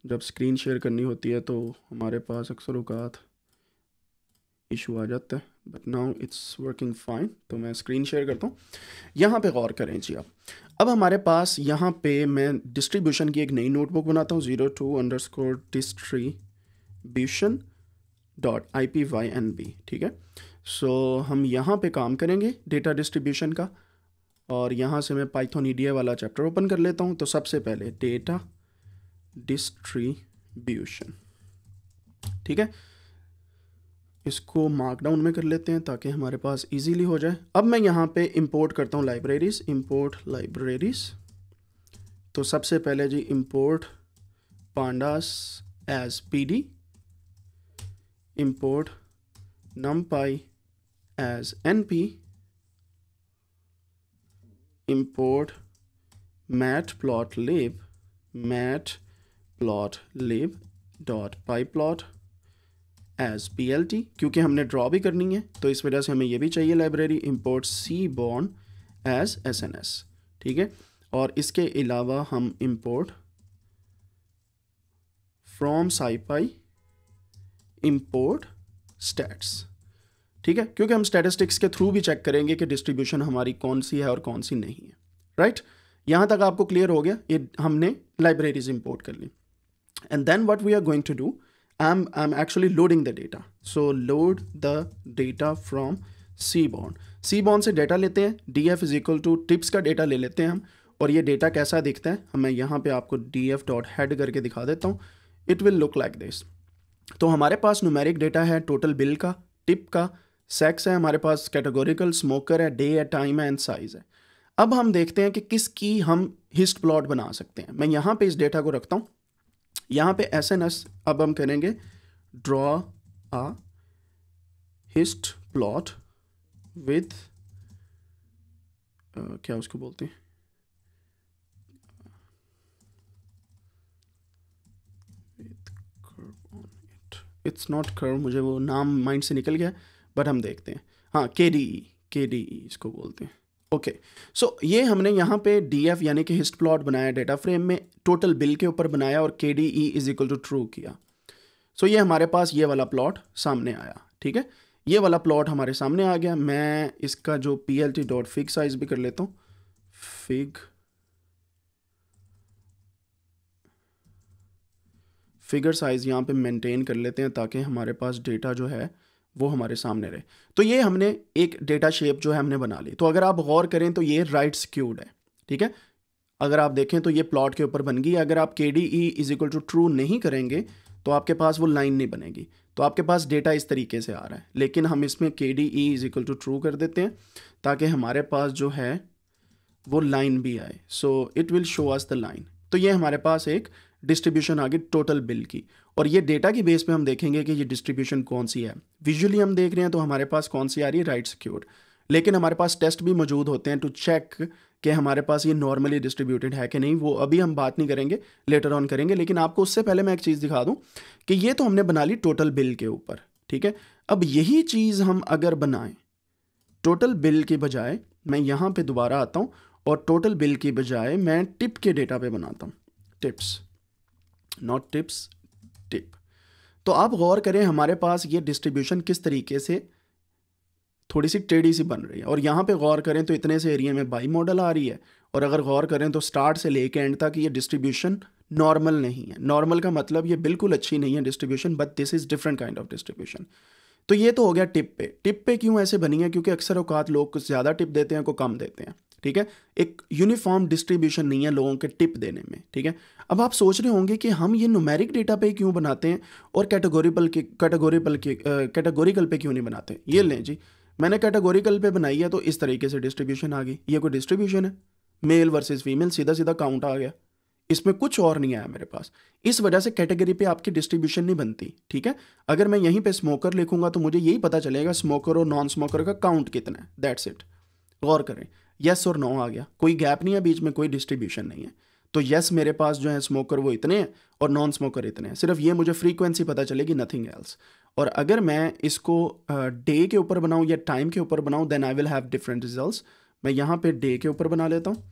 जब स्क्रीन शेयर करनी होती है तो हमारे पास अक्सर अवकात इशू आ जाता है but now it's working fine तो मैं स्क्रीन शेयर करता हूँ यहाँ पे गौर करें जी आप अब हमारे पास यहाँ पे मैं डिस्ट्रीब्यूशन की एक नई नोटबुक बनाता हूँ zero two underscore distribution dot I P Y N B ठीक है सो so, हम यहाँ पे काम करेंगे डेटा डिस्ट्रीब्यूशन का और यहाँ से मैं पाइथन ई e वाला चैप्टर ओपन कर लेता हूँ तो सबसे पहले डेटा डिस्ट्रीब्यूशन ठीक है इसको मार्कडाउन में कर लेते हैं ताकि हमारे पास इजीली हो जाए अब मैं यहाँ पे इंपोर्ट करता हूँ लाइब्रेरीज इंपोर्ट लाइब्रेरीज तो सबसे पहले जी import pandas as PD N P import mat plot matplotlib mat plot lib dot py plot as P L T क्योंकि हमने ड्रॉ भी करनी है तो इस वजह से हमें ये भी चाहिए library import Seaborn as S N S ठीक है और इसके अलावा हम import from scipy import stats ठीक है क्योंकि हम स्टेटिस्टिक्स के थ्रू भी चेक करेंगे कि डिस्ट्रीब्यूशन हमारी कौन सी है और कौन सी नहीं है राइट right? यहाँ तक आपको क्लियर हो गया ये हमने लाइब्रेरीज इम्पोर्ट कर ली And then what we are going to do, I'm, I'm actually loading the data. So load the data from Seaborn. Seaborn से डेटा लेते हैं D F is to to tips का डेटा ले लेते हैं हम और ये डेटा कैसा दिखता है मैं यहाँ पे आपको डी एफ डॉट हेड करके दिखा देता हूँ it will look like this तो हमारे पास नुमेरिक डेटा है टोटल बिल का टिप का सेक्स है हमारे पास कैटेगोरिकल स्मोकर है डे है टाइम है एंड साइज़ है अब हम देखते हैं कि किसकी हम हिस्ट प्लॉट बना सकते हैं मैं यहाँ पे इस डेटा को रखता हूँ यहां पे एस एन एस अब हम करेंगे draw a hist plot with क्या उसको बोलते हैं इट्स नॉट कर मुझे वो नाम माइंड से निकल गया बट हम देखते हैं हाँ के डी ई के डी ई इसको बोलते हैं ओके okay. सो so, ये हमने यहाँ पे डी एफ यानी कि हिस्ट प्लॉट बनाया डेटा फ्रेम में टोटल बिल के ऊपर बनाया और K D E is equal to true किया सो so, ये हमारे पास ये वाला प्लॉट सामने आया ठीक है ये वाला प्लॉट हमारे सामने आ गया मैं इसका जो P L T dot fig size भी कर लेता हूँ फिग फिगर साइज़ यहाँ पे मेंटेन कर लेते हैं ताकि हमारे पास डेटा जो है वो हमारे सामने रहे तो ये हमने एक डेटा शेप जो है हमने बना ली तो अगर आप गौर करें तो ये राइट स्क्यूड है ठीक है अगर आप देखें तो ये प्लॉट के ऊपर बन गई अगर आप K D E is equal to true नहीं करेंगे तो आपके पास वो लाइन नहीं बनेगी तो आपके पास डेटा इस तरीके से आ रहा है लेकिन हम इसमें K D E is equal to true कर देते हैं ताकि हमारे पास जो है वो लाइन भी आए so it will show us the line तो ये हमारे पास एक डिस्ट्रीब्यूशन आ गई टोटल बिल की और ये डेटा की बेस पे हम देखेंगे कि ये डिस्ट्रीब्यूशन कौन सी है विजुअली हम देख रहे हैं तो हमारे पास कौन सी आ रही है राइट सिक्योर लेकिन हमारे पास टेस्ट भी मौजूद होते हैं टू चेक कि हमारे पास ये नॉर्मली डिस्ट्रीब्यूटेड है कि नहीं वो अभी हम बात नहीं करेंगे लेटर ऑन करेंगे लेकिन आपको उससे पहले मैं एक चीज़ दिखा दूँ कि ये तो हमने बना ली टोटल बिल के ऊपर ठीक है अब यही चीज़ हम अगर बनाएं टोटल बिल के बजाय मैं यहाँ पे दोबारा आता हूँ और टोटल बिल के बजाय मैं टिप के डेटा पे बनाता हूँ टिप्स नॉट टिप्स टिप तो आप गौर करें हमारे पास ये डिस्ट्रीब्यूशन किस तरीके से थोड़ी सी टेढ़ी सी बन रही है और यहाँ पे गौर करें तो इतने से एरिया में बाई मॉडल आ रही है और अगर गौर करें तो स्टार्ट से ले एंड तक ये डिस्ट्रीब्यूशन नॉर्मल नहीं है नॉर्मल का मतलब ये बिल्कुल अच्छी नहीं है distribution but this is different kind of distribution तो ये तो हो गया टिप पे टिप पे क्यों ऐसे बनी है क्योंकि अक्सर अवकात लोग कुछ ज़्यादा टिप देते हैं को कम देते हैं ठीक है एक यूनिफॉर्म डिस्ट्रीब्यूशन नहीं है लोगों के टिप देने में ठीक है अब आप सोच रहे होंगे कि हम ये नुमेरिक डेटा पे क्यों बनाते हैं और कैटेगोरीबल के कैटेगोरीबल के कैटेगोरिकल पे क्यों नहीं बनाते ये लें जी मैंने कैटेगोरिकल पे बनाई है तो इस तरीके से डिस्ट्रीब्यूशन आ गई ये कोई डिस्ट्रीब्यूशन है मेल वर्सेज फीमेल सीधा सीधा काउंट आ गया इसमें कुछ और नहीं आया मेरे पास इस वजह से कैटेगरी पे आपकी डिस्ट्रीब्यूशन नहीं बनती ठीक है अगर मैं यहीं पे स्मोकर लिखूंगा तो मुझे यही पता चलेगा स्मोकर और नॉन स्मोकर का काउंट कितना है दैट्स इट गौर करें यस और नो आ गया कोई गैप नहीं है बीच में कोई डिस्ट्रीब्यूशन नहीं है तो यस मेरे पास जो है स्मोकर वो इतने हैं और नॉन स्मोकर इतने हैं सिर्फ ये मुझे फ्रीक्वेंसी पता चलेगी नथिंग एल्स और अगर मैं इसको डे के ऊपर बनाऊँ या टाइम के ऊपर बनाऊँ then I will have different result मैं यहाँ पर डे के ऊपर बना लेता हूँ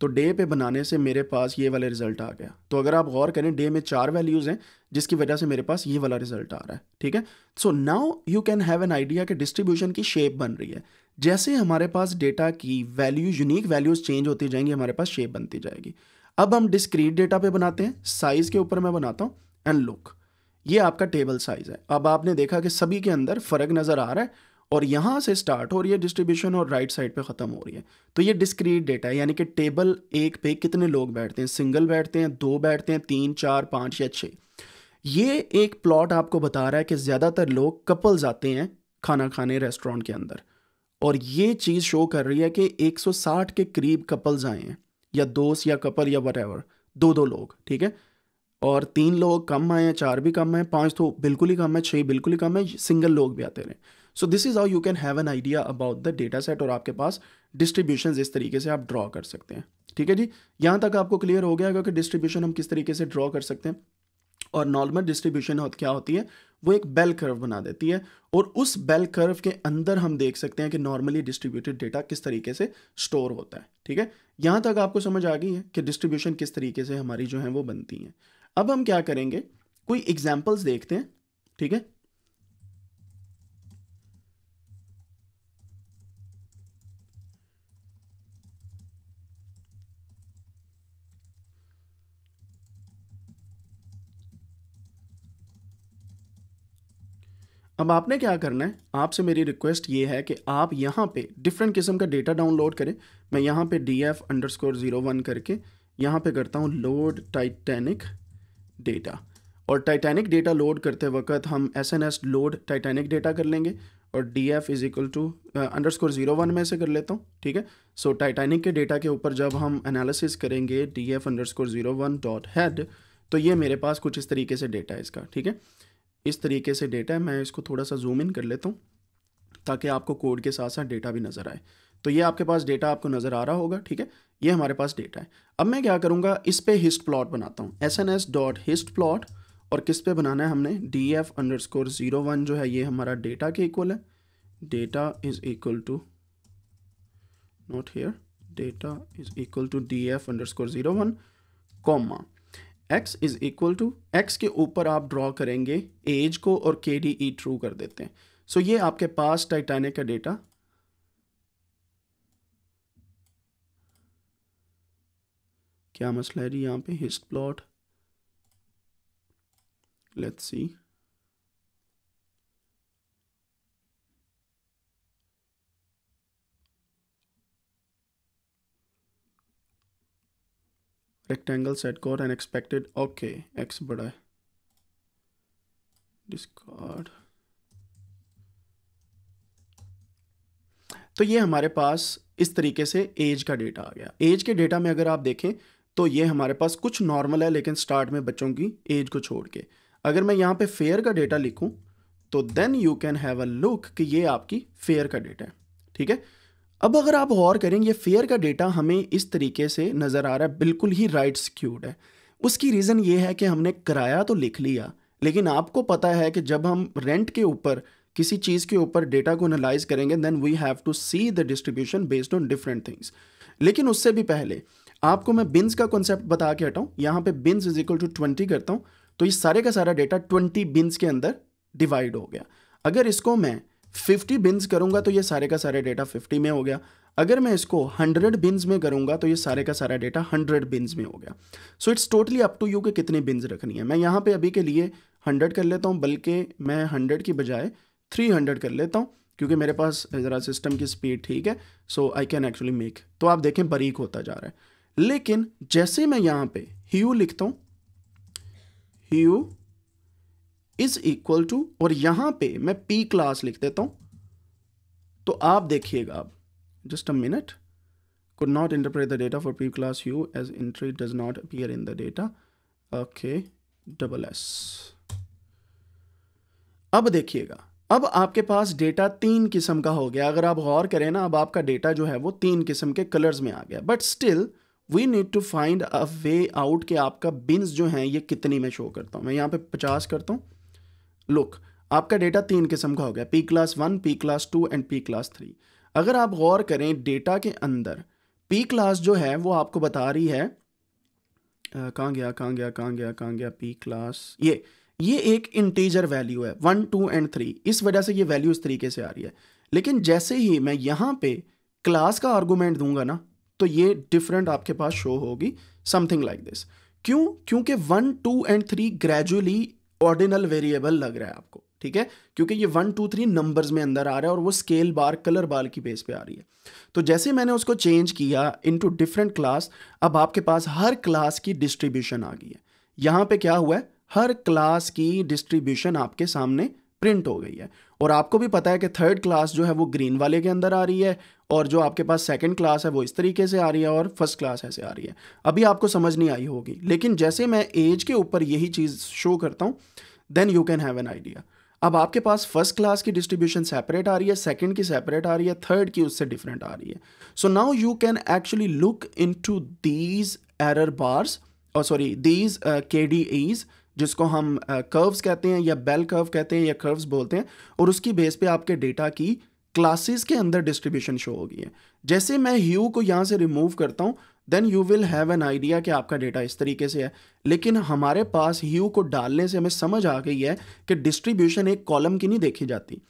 तो डे पे बनाने से मेरे पास ये वाला रिजल्ट आ गया तो अगर आप गौर करें डे में चार वैल्यूज़ हैं जिसकी वजह से मेरे पास ये वाला रिजल्ट आ रहा है ठीक है so now you can have an idea कि डिस्ट्रीब्यूशन की शेप बन रही है जैसे हमारे पास डेटा की वैल्यू यूनिक वैल्यूज़ चेंज होती जाएंगी हमारे पास शेप बनती जाएगी अब हम डिस्क्रीट डेटा पे बनाते हैं साइज़ के ऊपर मैं बनाता हूँ एंड लुक ये आपका टेबल साइज़ है अब आपने देखा कि सभी के अंदर फ़र्क नज़र आ रहा है और यहाँ से स्टार्ट हो रही है डिस्ट्रीब्यूशन और राइट साइड पे ख़त्म हो रही है तो ये डिस्क्रीट डेटा है यानी कि टेबल एक पे कितने लोग बैठते हैं सिंगल बैठते हैं दो बैठते हैं तीन चार पाँच या छः ये एक प्लॉट आपको बता रहा है कि ज़्यादातर लोग कपल्स आते हैं खाना खाने रेस्टोरेंट के अंदर और ये चीज़ शो कर रही है कि 160 के करीब कपल्स आए हैं या दोस्त या कपल या वट दो दो लोग ठीक है और तीन लोग कम आए हैं चार भी कम हैं पांच तो बिल्कुल ही कम है छः बिल्कुल ही कम है सिंगल लोग भी आते रहे so this is how you can have an idea about the data set और आपके पास डिस्ट्रीब्यूशन इस तरीके से आप ड्रॉ कर सकते हैं ठीक है जी यहाँ तक आपको क्लियर हो गया क्योंकि डिस्ट्रीब्यूशन हम किस तरीके से ड्रॉ कर सकते हैं और नॉर्मल डिस्ट्रीब्यूशन क्या होती है वो एक बेल कर्व बना देती है और उस बेल कर्व के अंदर हम देख सकते हैं कि नॉर्मली डिस्ट्रीब्यूटेड डेटा किस तरीके से स्टोर होता है ठीक है यहाँ तक आपको समझ आ गई है कि डिस्ट्रीब्यूशन किस तरीके से हमारी जो है वो बनती हैं अब हम क्या करेंगे कोई एग्जाम्पल्स देखते हैं ठीक है अब आपने क्या करना है आपसे मेरी रिक्वेस्ट ये है कि आप यहाँ पे डिफरेंट किस्म का डेटा डाउनलोड करें मैं यहाँ पे D F underscore zero one करके यहाँ पे करता हूँ लोड टाइटेनिक डेटा और टाइटेनिक डेटा लोड करते वक्त हम S N S load Titanic data कर लेंगे और D F is equal to underscore zero one में से कर लेता हूँ ठीक है सो so, टाइटेनिक के डेटा के ऊपर जब हम एनालिसिस करेंगे D F underscore zero one dot head तो ये मेरे पास कुछ इस तरीके से डेटा है इसका ठीक है इस तरीके से डेटा है मैं इसको थोड़ा सा जूम इन कर लेता हूँ ताकि आपको कोड के साथ साथ डेटा भी नज़र आए तो ये आपके पास डेटा आपको नज़र आ रहा होगा ठीक है ये हमारे पास डेटा है अब मैं क्या करूँगा इस पर हिस्ट प्लॉट बनाता हूँ S N S dot hist plot और किस पे बनाना है हमने D F underscore zero one जो है ये हमारा डेटा के इक्वल है data is equal to note here data is equal to D F underscore zero one comma x is equal to x के ऊपर आप ड्रॉ करेंगे एज को और के डी ई ट्रू कर देते हैं सो so ये आपके पास टाइटैनिक का डेटा क्या मसला है जी यहाँ पे hist plot let's see rectangle set core and okay x bada discard तो ये हमारे पास इस तरीके से एज का डेटा आ गया एज के डेटा में अगर आप देखें तो ये हमारे पास कुछ नॉर्मल है लेकिन स्टार्ट में बच्चों की एज को छोड़ के अगर मैं यहाँ पे फेयर का डेटा लिखूँ तो then you can have a look कि ये आपकी फेयर का डेटा है ठीक है अब अगर आप गौर करें ये फेयर का डेटा हमें इस तरीके से नज़र आ रहा है बिल्कुल ही राइट सिक्योर्ड है उसकी रीज़न ये है कि हमने किराया तो लिख लिया लेकिन आपको पता है कि जब हम रेंट के ऊपर किसी चीज़ के ऊपर डेटा को एनालाइज करेंगे then we have to see the distribution based on different things लेकिन उससे भी पहले आपको मैं बिन्स का कॉन्सेप्ट बता के हटाऊँ यहाँ पे bins is equal to twenty करता हूँ तो ये सारे का सारा डेटा ट्वेंटी बिन्स के अंदर डिवाइड हो गया अगर इसको मैं 50 बिन्स करूंगा तो ये सारे का सारा डेटा 50 में हो गया अगर मैं इसको 100 बिन्स में करूंगा तो ये सारे का सारा डेटा 100 बिन्स में हो गया so it's totally up to you कि कितने बिन्स रखनी है मैं यहाँ पे अभी के लिए 100 कर लेता हूँ बल्कि मैं 100 की बजाय 300 कर लेता हूँ क्योंकि मेरे पास ज़रा सिस्टम की स्पीड ठीक है so I can actually make तो आप देखें बरीक होता जा रहा है लेकिन जैसे मैं यहाँ पर ही लिखता हूँ ह्यू इज इक्वल टू और यहां पे मैं पी क्लास लिख देता हूं तो आप देखिएगा आप just a minute could not interpret the data for P class you as entry does not appear in the data okay double S अब देखिएगा अब आपके पास डेटा तीन किस्म का हो गया अगर आप गौर करें ना अब आपका डेटा जो है वो तीन किस्म के कलर्स में आ गया but still we need to find a way out कि आपका बिन्स जो हैं ये कितनी में शो करता हूँ मैं यहाँ पे पचास करता हूँ लुक आपका डेटा तीन किस्म का हो गया P class one P class two and P class three अगर आप गौर करें डेटा के अंदर पी क्लास जो है वो आपको बता रही है कहाँ गया कहाँ गया कहाँ गया कहाँ गया पी क्लास ये ये एक इंटीजर वैल्यू है वन टू एंड थ्री इस वजह से ये वैल्यू इस तरीके से आ रही है लेकिन जैसे ही मैं यहाँ पे क्लास का आर्गूमेंट दूंगा ना तो ये डिफरेंट आपके पास शो होगी समथिंग लाइक दिस क्यों क्योंकि one two and three gradually ordinal variable लग रहा है आपको ठीक है क्योंकि ये वन टू थ्री नंबर्स में अंदर आ रहा है और वो स्केल बार कलर बार की बेस पे आ रही है तो जैसे मैंने उसको चेंज किया इनटू डिफरेंट क्लास अब आपके पास हर क्लास की डिस्ट्रीब्यूशन आ गई है यहाँ पे क्या हुआ है हर क्लास की डिस्ट्रीब्यूशन आपके सामने प्रिंट हो गई है और आपको भी पता है कि थर्ड क्लास जो है वो ग्रीन वाले के अंदर आ रही है और जो आपके पास सेकंड क्लास है वो इस तरीके से आ रही है और फर्स्ट क्लास ऐसे आ रही है अभी आपको समझ नहीं आई होगी लेकिन जैसे मैं एज के ऊपर यही चीज़ शो करता हूँ then you can have an idea अब आपके पास फर्स्ट क्लास की डिस्ट्रीब्यूशन सेपरेट आ रही है सेकंड की सेपरेट आ रही है थर्ड की उससे डिफरेंट आ रही है so now you can actually look into these error bars और sorry these K D Es जिसको हम कर्व्स uh, कहते हैं या बेल कर्व कहते हैं या कर्व्स बोलते हैं और उसकी बेस पे आपके डेटा की क्लासेस के अंदर डिस्ट्रीब्यूशन शो होगी है जैसे मैं ह्यू को यहाँ से रिमूव करता हूँ then you will have an idea कि आपका डेटा इस तरीके से है लेकिन हमारे पास ह्यू को डालने से हमें समझ आ गई है कि डिस्ट्रीब्यूशन एक कॉलम की नहीं देखी जाती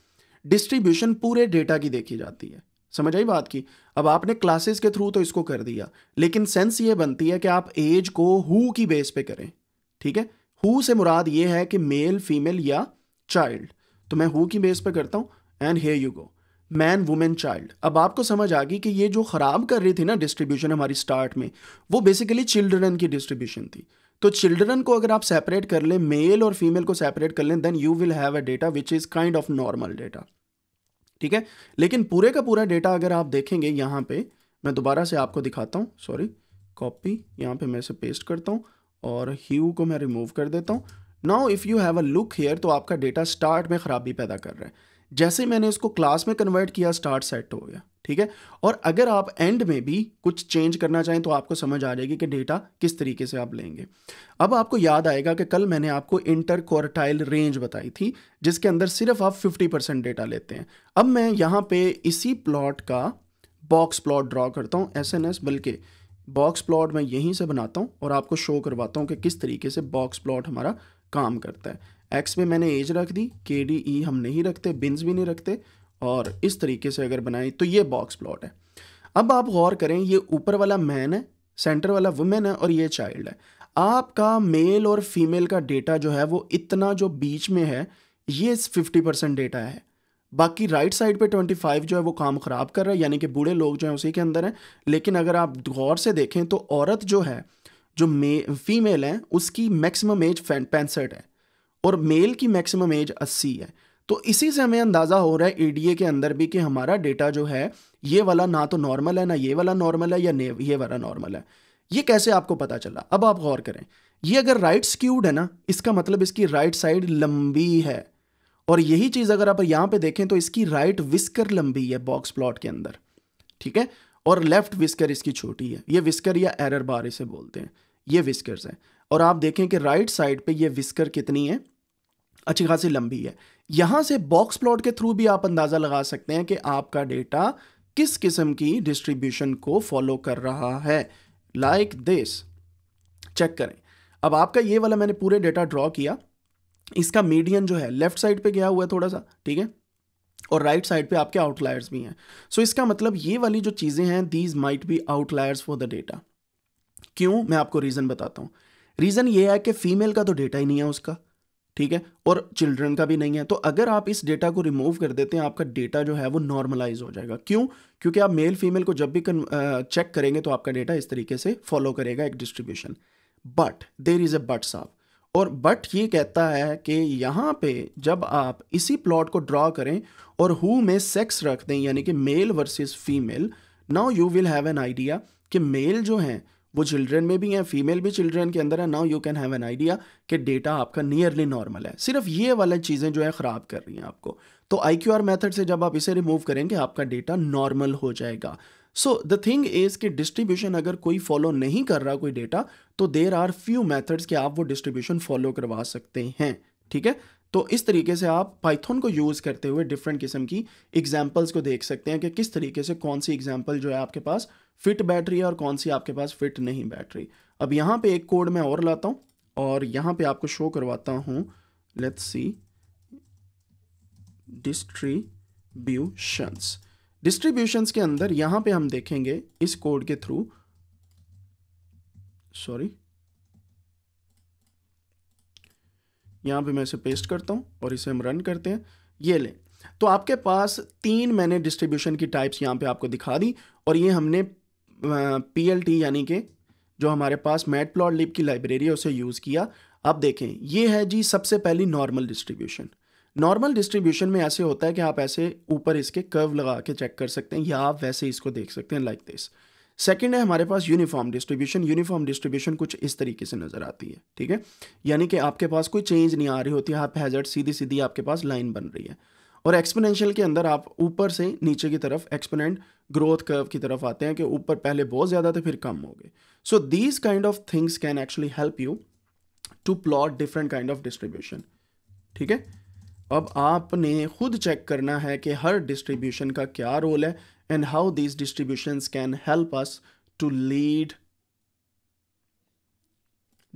डिस्ट्रीब्यूशन पूरे डेटा की देखी जाती है समझ आई बात की अब आपने क्लासेस के थ्रू तो इसको कर दिया लेकिन सेंस ये बनती है कि आप एज को हु की बेस पे करें ठीक है हु से मुराद ये है कि मेल फीमेल या चाइल्ड तो मैं हु की बेस पे करता हूँ and here you go man women child अब आपको समझ आ गई कि ये जो ख़राब कर रही थी ना डिस्ट्रीब्यूशन हमारी स्टार्ट में वो बेसिकली चिल्ड्रन की डिस्ट्रीब्यूशन थी तो चिल्ड्रन को अगर आप सेपरेट कर लें मेल और फीमेल को सेपरेट कर लें then you will have a data which is kind of normal data ठीक है लेकिन पूरे का पूरा डेटा अगर आप देखेंगे यहाँ पे मैं दोबारा से आपको दिखाता हूँ सॉरी कॉपी यहाँ पे मैं इसे पेस्ट करता हूँ और ह्यू को मैं रिमूव कर देता हूँ now if you have a look here तो आपका डेटा स्टार्ट में ख़राबी पैदा कर रहा है जैसे मैंने इसको क्लास में कन्वर्ट किया स्टार्ट सेट हो गया ठीक है और अगर आप एंड में भी कुछ चेंज करना चाहें तो आपको समझ आ जाएगी कि डेटा किस तरीके से आप लेंगे अब आपको याद आएगा कि कल मैंने आपको इंटर क्वार्टाइल रेंज बताई थी जिसके अंदर सिर्फ आप 50 परसेंट डेटा लेते हैं अब मैं यहाँ पे इसी प्लॉट का बॉक्स प्लॉट ड्रॉ करता हूँ एस एन एस बल्कि बॉक्स प्लॉट मैं यहीं से बनाता हूँ और आपको शो करवाता हूँ कि किस तरीके से बॉक्स प्लॉट हमारा काम करता है एक्स में मैंने एज रख दी के डी ई हम नहीं रखते बिन्स भी नहीं रखते और इस तरीके से अगर बनाएं तो ये बॉक्स प्लॉट है अब आप गौर करें ये ऊपर वाला मैन है सेंटर वाला वुमेन है और ये चाइल्ड है आपका मेल और फीमेल का डेटा जो है वो इतना जो बीच में है ये फिफ्टी परसेंट डेटा है बाकी राइट साइड पे 25 जो है वो काम ख़राब कर रहा है यानी कि बूढ़े लोग जो हैं उसी के अंदर हैं लेकिन अगर आप गौर से देखें तो औरत जो है जो मे फीमेल हैं उसकी मैक्सिमम एज पैंसठ है और मेल की मैक्सिमम एज अस्सी है तो इसी से हमें अंदाज़ा हो रहा है ए के अंदर भी कि हमारा डेटा जो है ये वाला ना तो नॉर्मल है ना ये वाला नॉर्मल है या ये वाला नॉर्मल है ये कैसे आपको पता चला अब आप गौर करें ये अगर राइट स्क्यूड है ना इसका मतलब इसकी राइट साइड लंबी है और यही चीज़ अगर आप यहां पे देखें तो इसकी राइट विस्कर लंबी है बॉक्स प्लॉट के अंदर ठीक है और लेफ्ट विस्कर इसकी छोटी है ये विस्कर या एरर बार इसे बोलते हैं ये विस्कर्स हैं और आप देखें कि राइट साइड पे ये विस्कर कितनी है अच्छी खासी लंबी है यहां से बॉक्स प्लॉट के थ्रू भी आप अंदाज़ा लगा सकते हैं कि आपका डेटा किस किस्म की डिस्ट्रीब्यूशन को फॉलो कर रहा है लाइक like दिस चेक करें अब आपका ये वाला मैंने पूरे डेटा ड्रॉ किया इसका मीडियन जो है लेफ्ट साइड पे गया हुआ है थोड़ा सा ठीक है और राइट right साइड पे आपके आउटलायर्स भी हैं सो so, इसका मतलब ये वाली जो चीज़ें हैं these might be outliers for the data क्यों मैं आपको रीज़न बताता हूं रीज़न ये है कि फीमेल का तो डेटा ही नहीं है उसका ठीक है और चिल्ड्रन का भी नहीं है तो अगर आप इस डेटा को रिमूव कर देते हैं आपका डेटा जो है वो नॉर्मलाइज हो जाएगा क्यों क्योंकि आप मेल फीमेल को जब भी कन, आ, चेक करेंगे तो आपका डेटा इस तरीके से फॉलो करेगा एक distribution but there is a but साफ और बट ये कहता है कि यहाँ पे जब आप इसी प्लॉट को ड्रॉ करें और हु में सेक्स रख दें यानी कि male versus female now you will have an idea कि मेल जो हैं वो चिल्ड्रन में भी हैं फीमेल भी चिल्ड्रन के अंदर है now you can have an idea कि डेटा आपका नियरली नॉर्मल है सिर्फ ये वाला चीज़ें जो है ख़राब कर रही हैं आपको तो आई क्यू आर मैथड से जब आप इसे रिमूव करेंगे आपका डेटा नॉर्मल हो जाएगा सो द थिंग इज़ कि डिस्ट्रीब्यूशन अगर कोई फॉलो नहीं कर रहा कोई डेटा तो देर आर फ्यू मैथड्स के आप वो डिस्ट्रीब्यूशन फॉलो करवा सकते हैं ठीक है तो इस तरीके से आप पाइथन को यूज़ करते हुए डिफरेंट किस्म की एग्जाम्पल्स को देख सकते हैं कि किस तरीके से कौन सी एग्जाम्पल जो है आपके पास फिट बैठ रही है और कौन सी आपके पास फिट नहीं बैठ रही अब यहाँ पे एक कोड मैं और लाता हूँ और यहाँ पे आपको शो करवाता हूँ लेट्स सी डिस्ट्रीब्यूशंस डिस्ट्रीब्यूशंस के अंदर यहाँ पे हम देखेंगे इस कोड के थ्रू सॉरी यहां पे मैं इसे पेस्ट करता हूं और इसे हम रन करते हैं ये ले तो आपके पास तीन मैंने डिस्ट्रीब्यूशन की टाइप्स यहां पे आपको दिखा दी और ये हमने पी एल टी यानी कि जो हमारे पास मैट प्लॉट लिप की लाइब्रेरी है उसे यूज़ किया अब देखें ये है जी सबसे पहली नॉर्मल डिस्ट्रीब्यूशन नॉर्मल डिस्ट्रीब्यूशन में ऐसे होता है कि आप ऐसे ऊपर इसके कर्व लगा के चेक कर सकते हैं या आप वैसे इसको देख सकते हैं लाइक like दिस सेकेंड है हमारे पास यूनिफॉर्म डिस्ट्रीब्यूशन यूनिफॉर्म डिस्ट्रीब्यूशन कुछ इस तरीके से नज़र आती है ठीक है यानी कि आपके पास कोई चेंज नहीं आ रही होती आप हैजर्ड सीधी सीधी आपके पास लाइन बन रही है और एक्सपोनेंशियल के अंदर आप ऊपर से नीचे की तरफ एक्सपोनेंट ग्रोथ कर्व की तरफ आते हैं कि ऊपर पहले बहुत ज़्यादा थे फिर कम हो गए so these kind of things can actually help you to plot different kind of distribution ठीक है अब आपने खुद चेक करना है कि हर डिस्ट्रीब्यूशन का क्या रोल है and how these distributions can help us to lead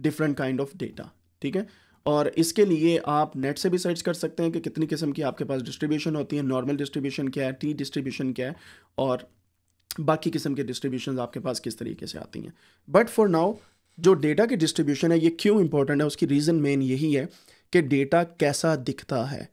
different kind of data ठीक है और इसके लिए आप नेट से भी सर्च कर सकते हैं कि कितनी किस्म की आपके पास डिस्ट्रीब्यूशन होती है नॉर्मल डिस्ट्रीब्यूशन क्या है टी डिस्ट्रीब्यूशन क्या है और बाकी किस्म के डिस्ट्रीब्यूशन आपके पास किस तरीके से आती हैं बट फॉर नाउ जो डेटा की डिस्ट्रीब्यूशन है ये क्यों इंपॉर्टेंट है उसकी रीज़न मेन यही है कि डेटा कैसा दिखता है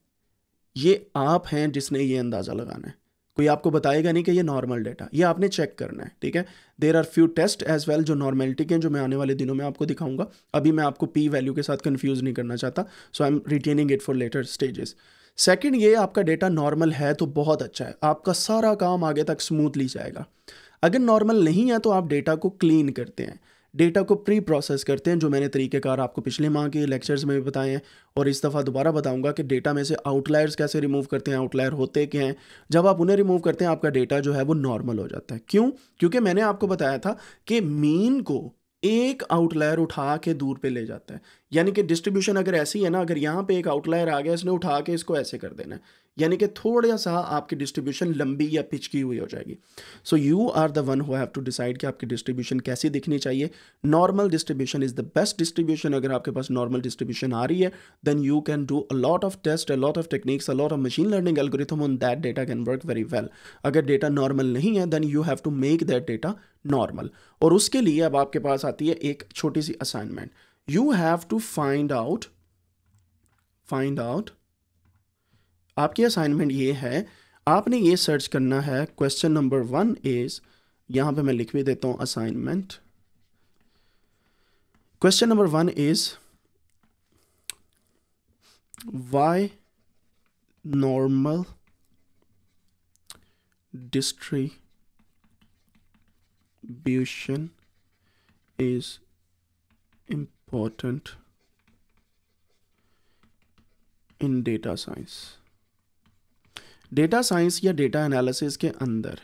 ये आप हैं जिसने ये अंदाज़ा लगाना है कोई आपको बताएगा नहीं कि ये नॉर्मल डेटा ये आपने चेक करना है ठीक है there are few test as well जो नॉर्मेलिटी के जो मैं आने वाले दिनों में आपको दिखाऊंगा अभी मैं आपको पी वैल्यू के साथ कन्फ्यूज नहीं करना चाहता so I am retaining it for later stages second ये आपका डेटा नॉर्मल है तो बहुत अच्छा है आपका सारा काम आगे तक स्मूथली जाएगा अगर नॉर्मल नहीं है तो आप डेटा को क्लीन करते हैं डेटा को प्री प्रोसेस करते हैं जो मैंने तरीकेकार आपको पिछले माह के लेक्चर्स में भी बताए हैं और इस दफ़ा दोबारा बताऊंगा कि डेटा में से आउटलायर्स कैसे रिमूव करते हैं आउटलायर होते क्या हैं जब आप उन्हें रिमूव करते हैं आपका डेटा जो है वो नॉर्मल हो जाता है क्यों क्योंकि मैंने आपको बताया था कि मीन को एक आउटलायर उठा के दूर पे ले जाता है यानी कि डिस्ट्रीब्यूशन अगर ऐसी है ना अगर यहाँ पे एक आउटलायर आ गया इसने उठा के इसको ऐसे कर देना है यानी कि थोड़ा सा आपकी डिस्ट्रीब्यूशन लंबी या पिचकी हुई हो जाएगी so you are the one have to decide कि आपकी डिस्ट्रीब्यूशन कैसी दिखनी चाहिए normal distribution is the best distribution अगर आपके पास नॉर्मल डिस्ट्रीब्यूशन आ रही है then you can do a lot of test a lot of techniques a lot of machine learning algorithm on that data can work very well अगर data normal नहीं है then you have to make that data normal और उसके लिए अब आपके पास आती है एक छोटी सी assignment you have to find out find out आपकी असाइनमेंट ये है आपने ये सर्च करना है क्वेश्चन नंबर वन इज यहां पे मैं लिख भी देता हूं assignment question number one is why normal distribution is important important in data science data science या डेटा एनालिसिस के अंदर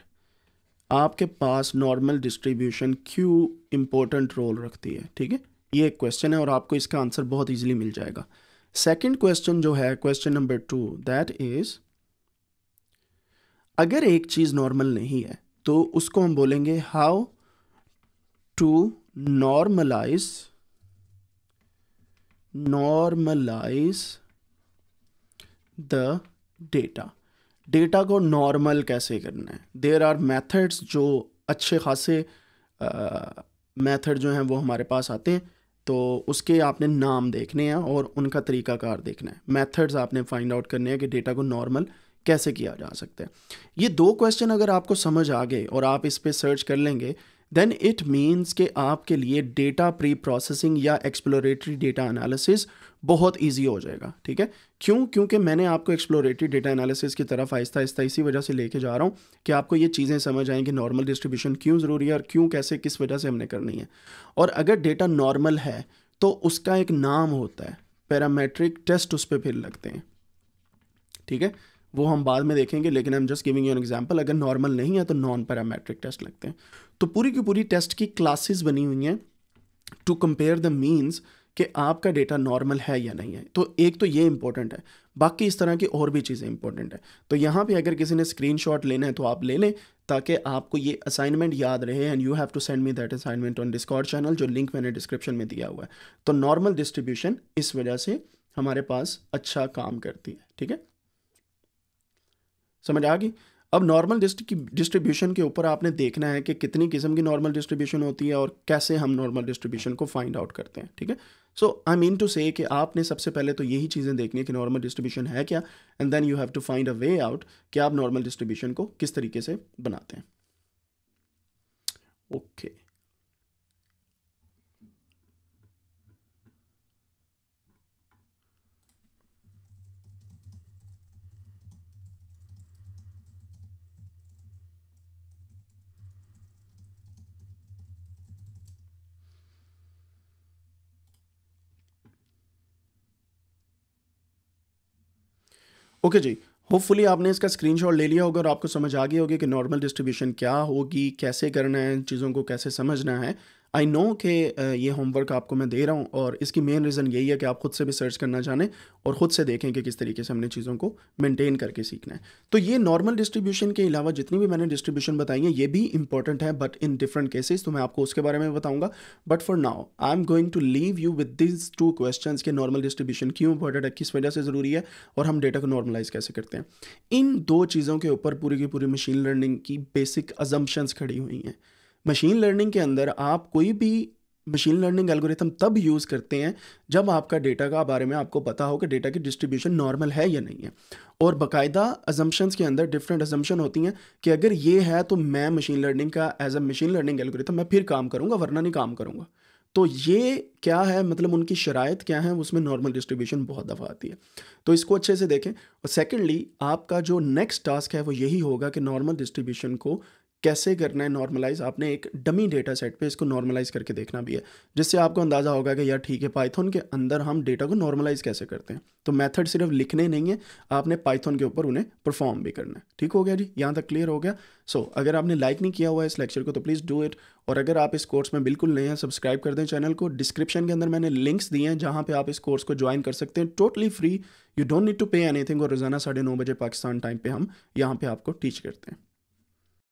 आपके पास नॉर्मल डिस्ट्रीब्यूशन क्यों इम्पोर्टेंट रोल रखती है ठीक है ये एक क्वेश्चन है और आपको इसका आंसर बहुत ईजिली मिल जाएगा सेकेंड क्वेश्चन जो है question number two that is अगर एक चीज़ नॉर्मल नहीं है तो उसको हम बोलेंगे how to normalise normalise the data data को नॉर्मल कैसे करना है देर आर मैथड्स जो अच्छे खासे मैथड जो हैं वो हमारे पास आते हैं तो उसके आपने नाम देखने हैं और उनका तरीकाकार देखना है मैथड्स आपने फाइंड आउट करने हैं कि डेटा को नॉर्मल कैसे किया जा सकता है ये दो क्वेश्चन अगर आपको समझ आ गए और आप इस पर सर्च कर लेंगे देन इट मीन्स कि आपके लिए डेटा प्री प्रोसेसिंग या एक्सप्लोरेटरी डेटा एनालिसिस बहुत ईजी हो जाएगा ठीक है क्यों क्योंकि मैंने आपको एक्सप्लोरेटरी डेटा एनालिसिस की तरफ आहिस्ता आहिस्ता इसी वजह से लेके जा रहा हूँ कि आपको ये चीज़ें समझ आएँ कि नॉर्मल डिस्ट्रीब्यूशन क्यों ज़रूरी है और क्यों कैसे किस वजह से हमने करनी है और अगर डेटा नॉर्मल है तो उसका एक नाम होता है पैरामेट्रिक टेस्ट उस पर फिर लगते हैं ठीक है वो हम बाद में देखेंगे लेकिन I am just giving you an example अगर नॉर्मल नहीं है तो नॉन पैरामेट्रिक टेस्ट लगते हैं तो पूरी की पूरी टेस्ट की क्लासेस बनी हुई हैं टू कंपेयर द मीन्स कि आपका डेटा नॉर्मल है या नहीं है तो एक तो ये इंपॉर्टेंट है बाकी इस तरह की और भी चीज़ें इंपॉर्टेंट है तो यहाँ पे अगर किसी ने स्क्रीन शॉट लेना है तो आप ले लें ताकि आपको ये असाइनमेंट याद रहे and you have to send me that assignment on Discord channel जो लिंक मैंने डिस्क्रिप्शन में दिया हुआ है तो नॉर्मल डिस्ट्रीब्यूशन इस वजह से हमारे पास अच्छा काम करती है ठीक है समझ आ गई अब नॉर्मल डिस्ट्रीब्यूशन के ऊपर आपने देखना है कि कितनी किस्म की नॉर्मल डिस्ट्रीब्यूशन होती है और कैसे हम नॉर्मल डिस्ट्रीब्यूशन को फाइंड आउट करते हैं ठीक है सो आई मीन टू से कि आपने सबसे पहले तो यही चीज़ें देखनी है कि नॉर्मल डिस्ट्रीब्यूशन है क्या and then you have to find a way out कि आप नॉर्मल डिस्ट्रीब्यूशन को किस तरीके से बनाते हैं ओके okay. ओके जी होपफुली आपने इसका स्क्रीन ले लिया होगा और आपको समझ आ गई होगी कि नॉर्मल डिस्ट्रीब्यूशन क्या होगी कैसे करना है चीज़ों को कैसे समझना है आई नो कि ये होमवर्क आपको मैं दे रहा हूँ और इसकी मेन रीज़न यही है कि आप खुद से भी सर्च करना जाने और ख़ुद से देखें कि किस तरीके से हमने चीज़ों को मेंटेन करके सीखना है तो ये नॉर्मल डिस्ट्रीब्यूशन के अलावा जितनी भी मैंने डिस्ट्रीब्यूशन बताई हैं ये भी इंपॉर्टेंट है बट इन डिफरेंट केसेस तो मैं आपको उसके बारे में बताऊँगा but for now I am going to leave you with this two question के नॉर्मल डिस्ट्रीब्यूशन क्यों इंपॉर्टेंट है किस वजह से ज़रूरी है और हम डेटा को नॉर्मलाइज कैसे करते हैं इन दो चीज़ों के ऊपर पूरी की पूरी मशीन लर्निंग की बेसिक अजम्पन्स खड़ी हुई हैं मशीन लर्निंग के अंदर आप कोई भी मशीन लर्निंग एल्गोरिथम तब यूज़ करते हैं जब आपका डेटा का बारे में आपको पता हो कि डेटा की डिस्ट्रीब्यूशन नॉर्मल है या नहीं है और बाकायदा अजम्पन्स के अंदर डिफरेंट अजम्पन होती हैं कि अगर ये है तो मैं मशीन लर्निंग का as a machine learning algorithm मैं फिर काम करूँगा वरना नहीं काम करूँगा तो ये क्या है मतलब उनकी शराय क्या है उसमें नॉर्मल डिस्ट्रीब्यूशन बहुत दफ़ा आती है तो इसको अच्छे से देखें और सेकेंडली आपका जो नेक्स्ट टास्क है वो यही होगा कि नॉर्मल डिस्ट्रीब्यूशन को कैसे करना है नॉर्मलाइज आपने एक डमी डेटा सेट पे इसको नॉर्मलाइज करके देखना भी है जिससे आपको अंदाज़ा होगा कि यार ठीक है पाइथन के अंदर हम डेटा को नॉर्मलाइज कैसे करते हैं तो मेथड सिर्फ लिखने नहीं है आपने पाइथन के ऊपर उन्हें परफॉर्म भी करना है ठीक हो गया जी यहाँ तक क्लियर हो गया सो so, अगर आपने लाइक नहीं किया हुआ है इस लेक्चर को तो प्लीज़ डू इट और अगर आप इस कोर्स में बिल्कुल नहीं हैं सब्सक्राइब कर दें चैनल को डिस्क्रिप्शन के अंदर मैंने लिंक्स दिए हैं जहाँ पर आप इस कोर्स को ज्वाइन कर सकते हैं totally free you don't need to pay anything और रोज़ाना साढ़े नौ बजे पाकिस्तान टाइम पर हम यहाँ पर आपको टीच करते हैं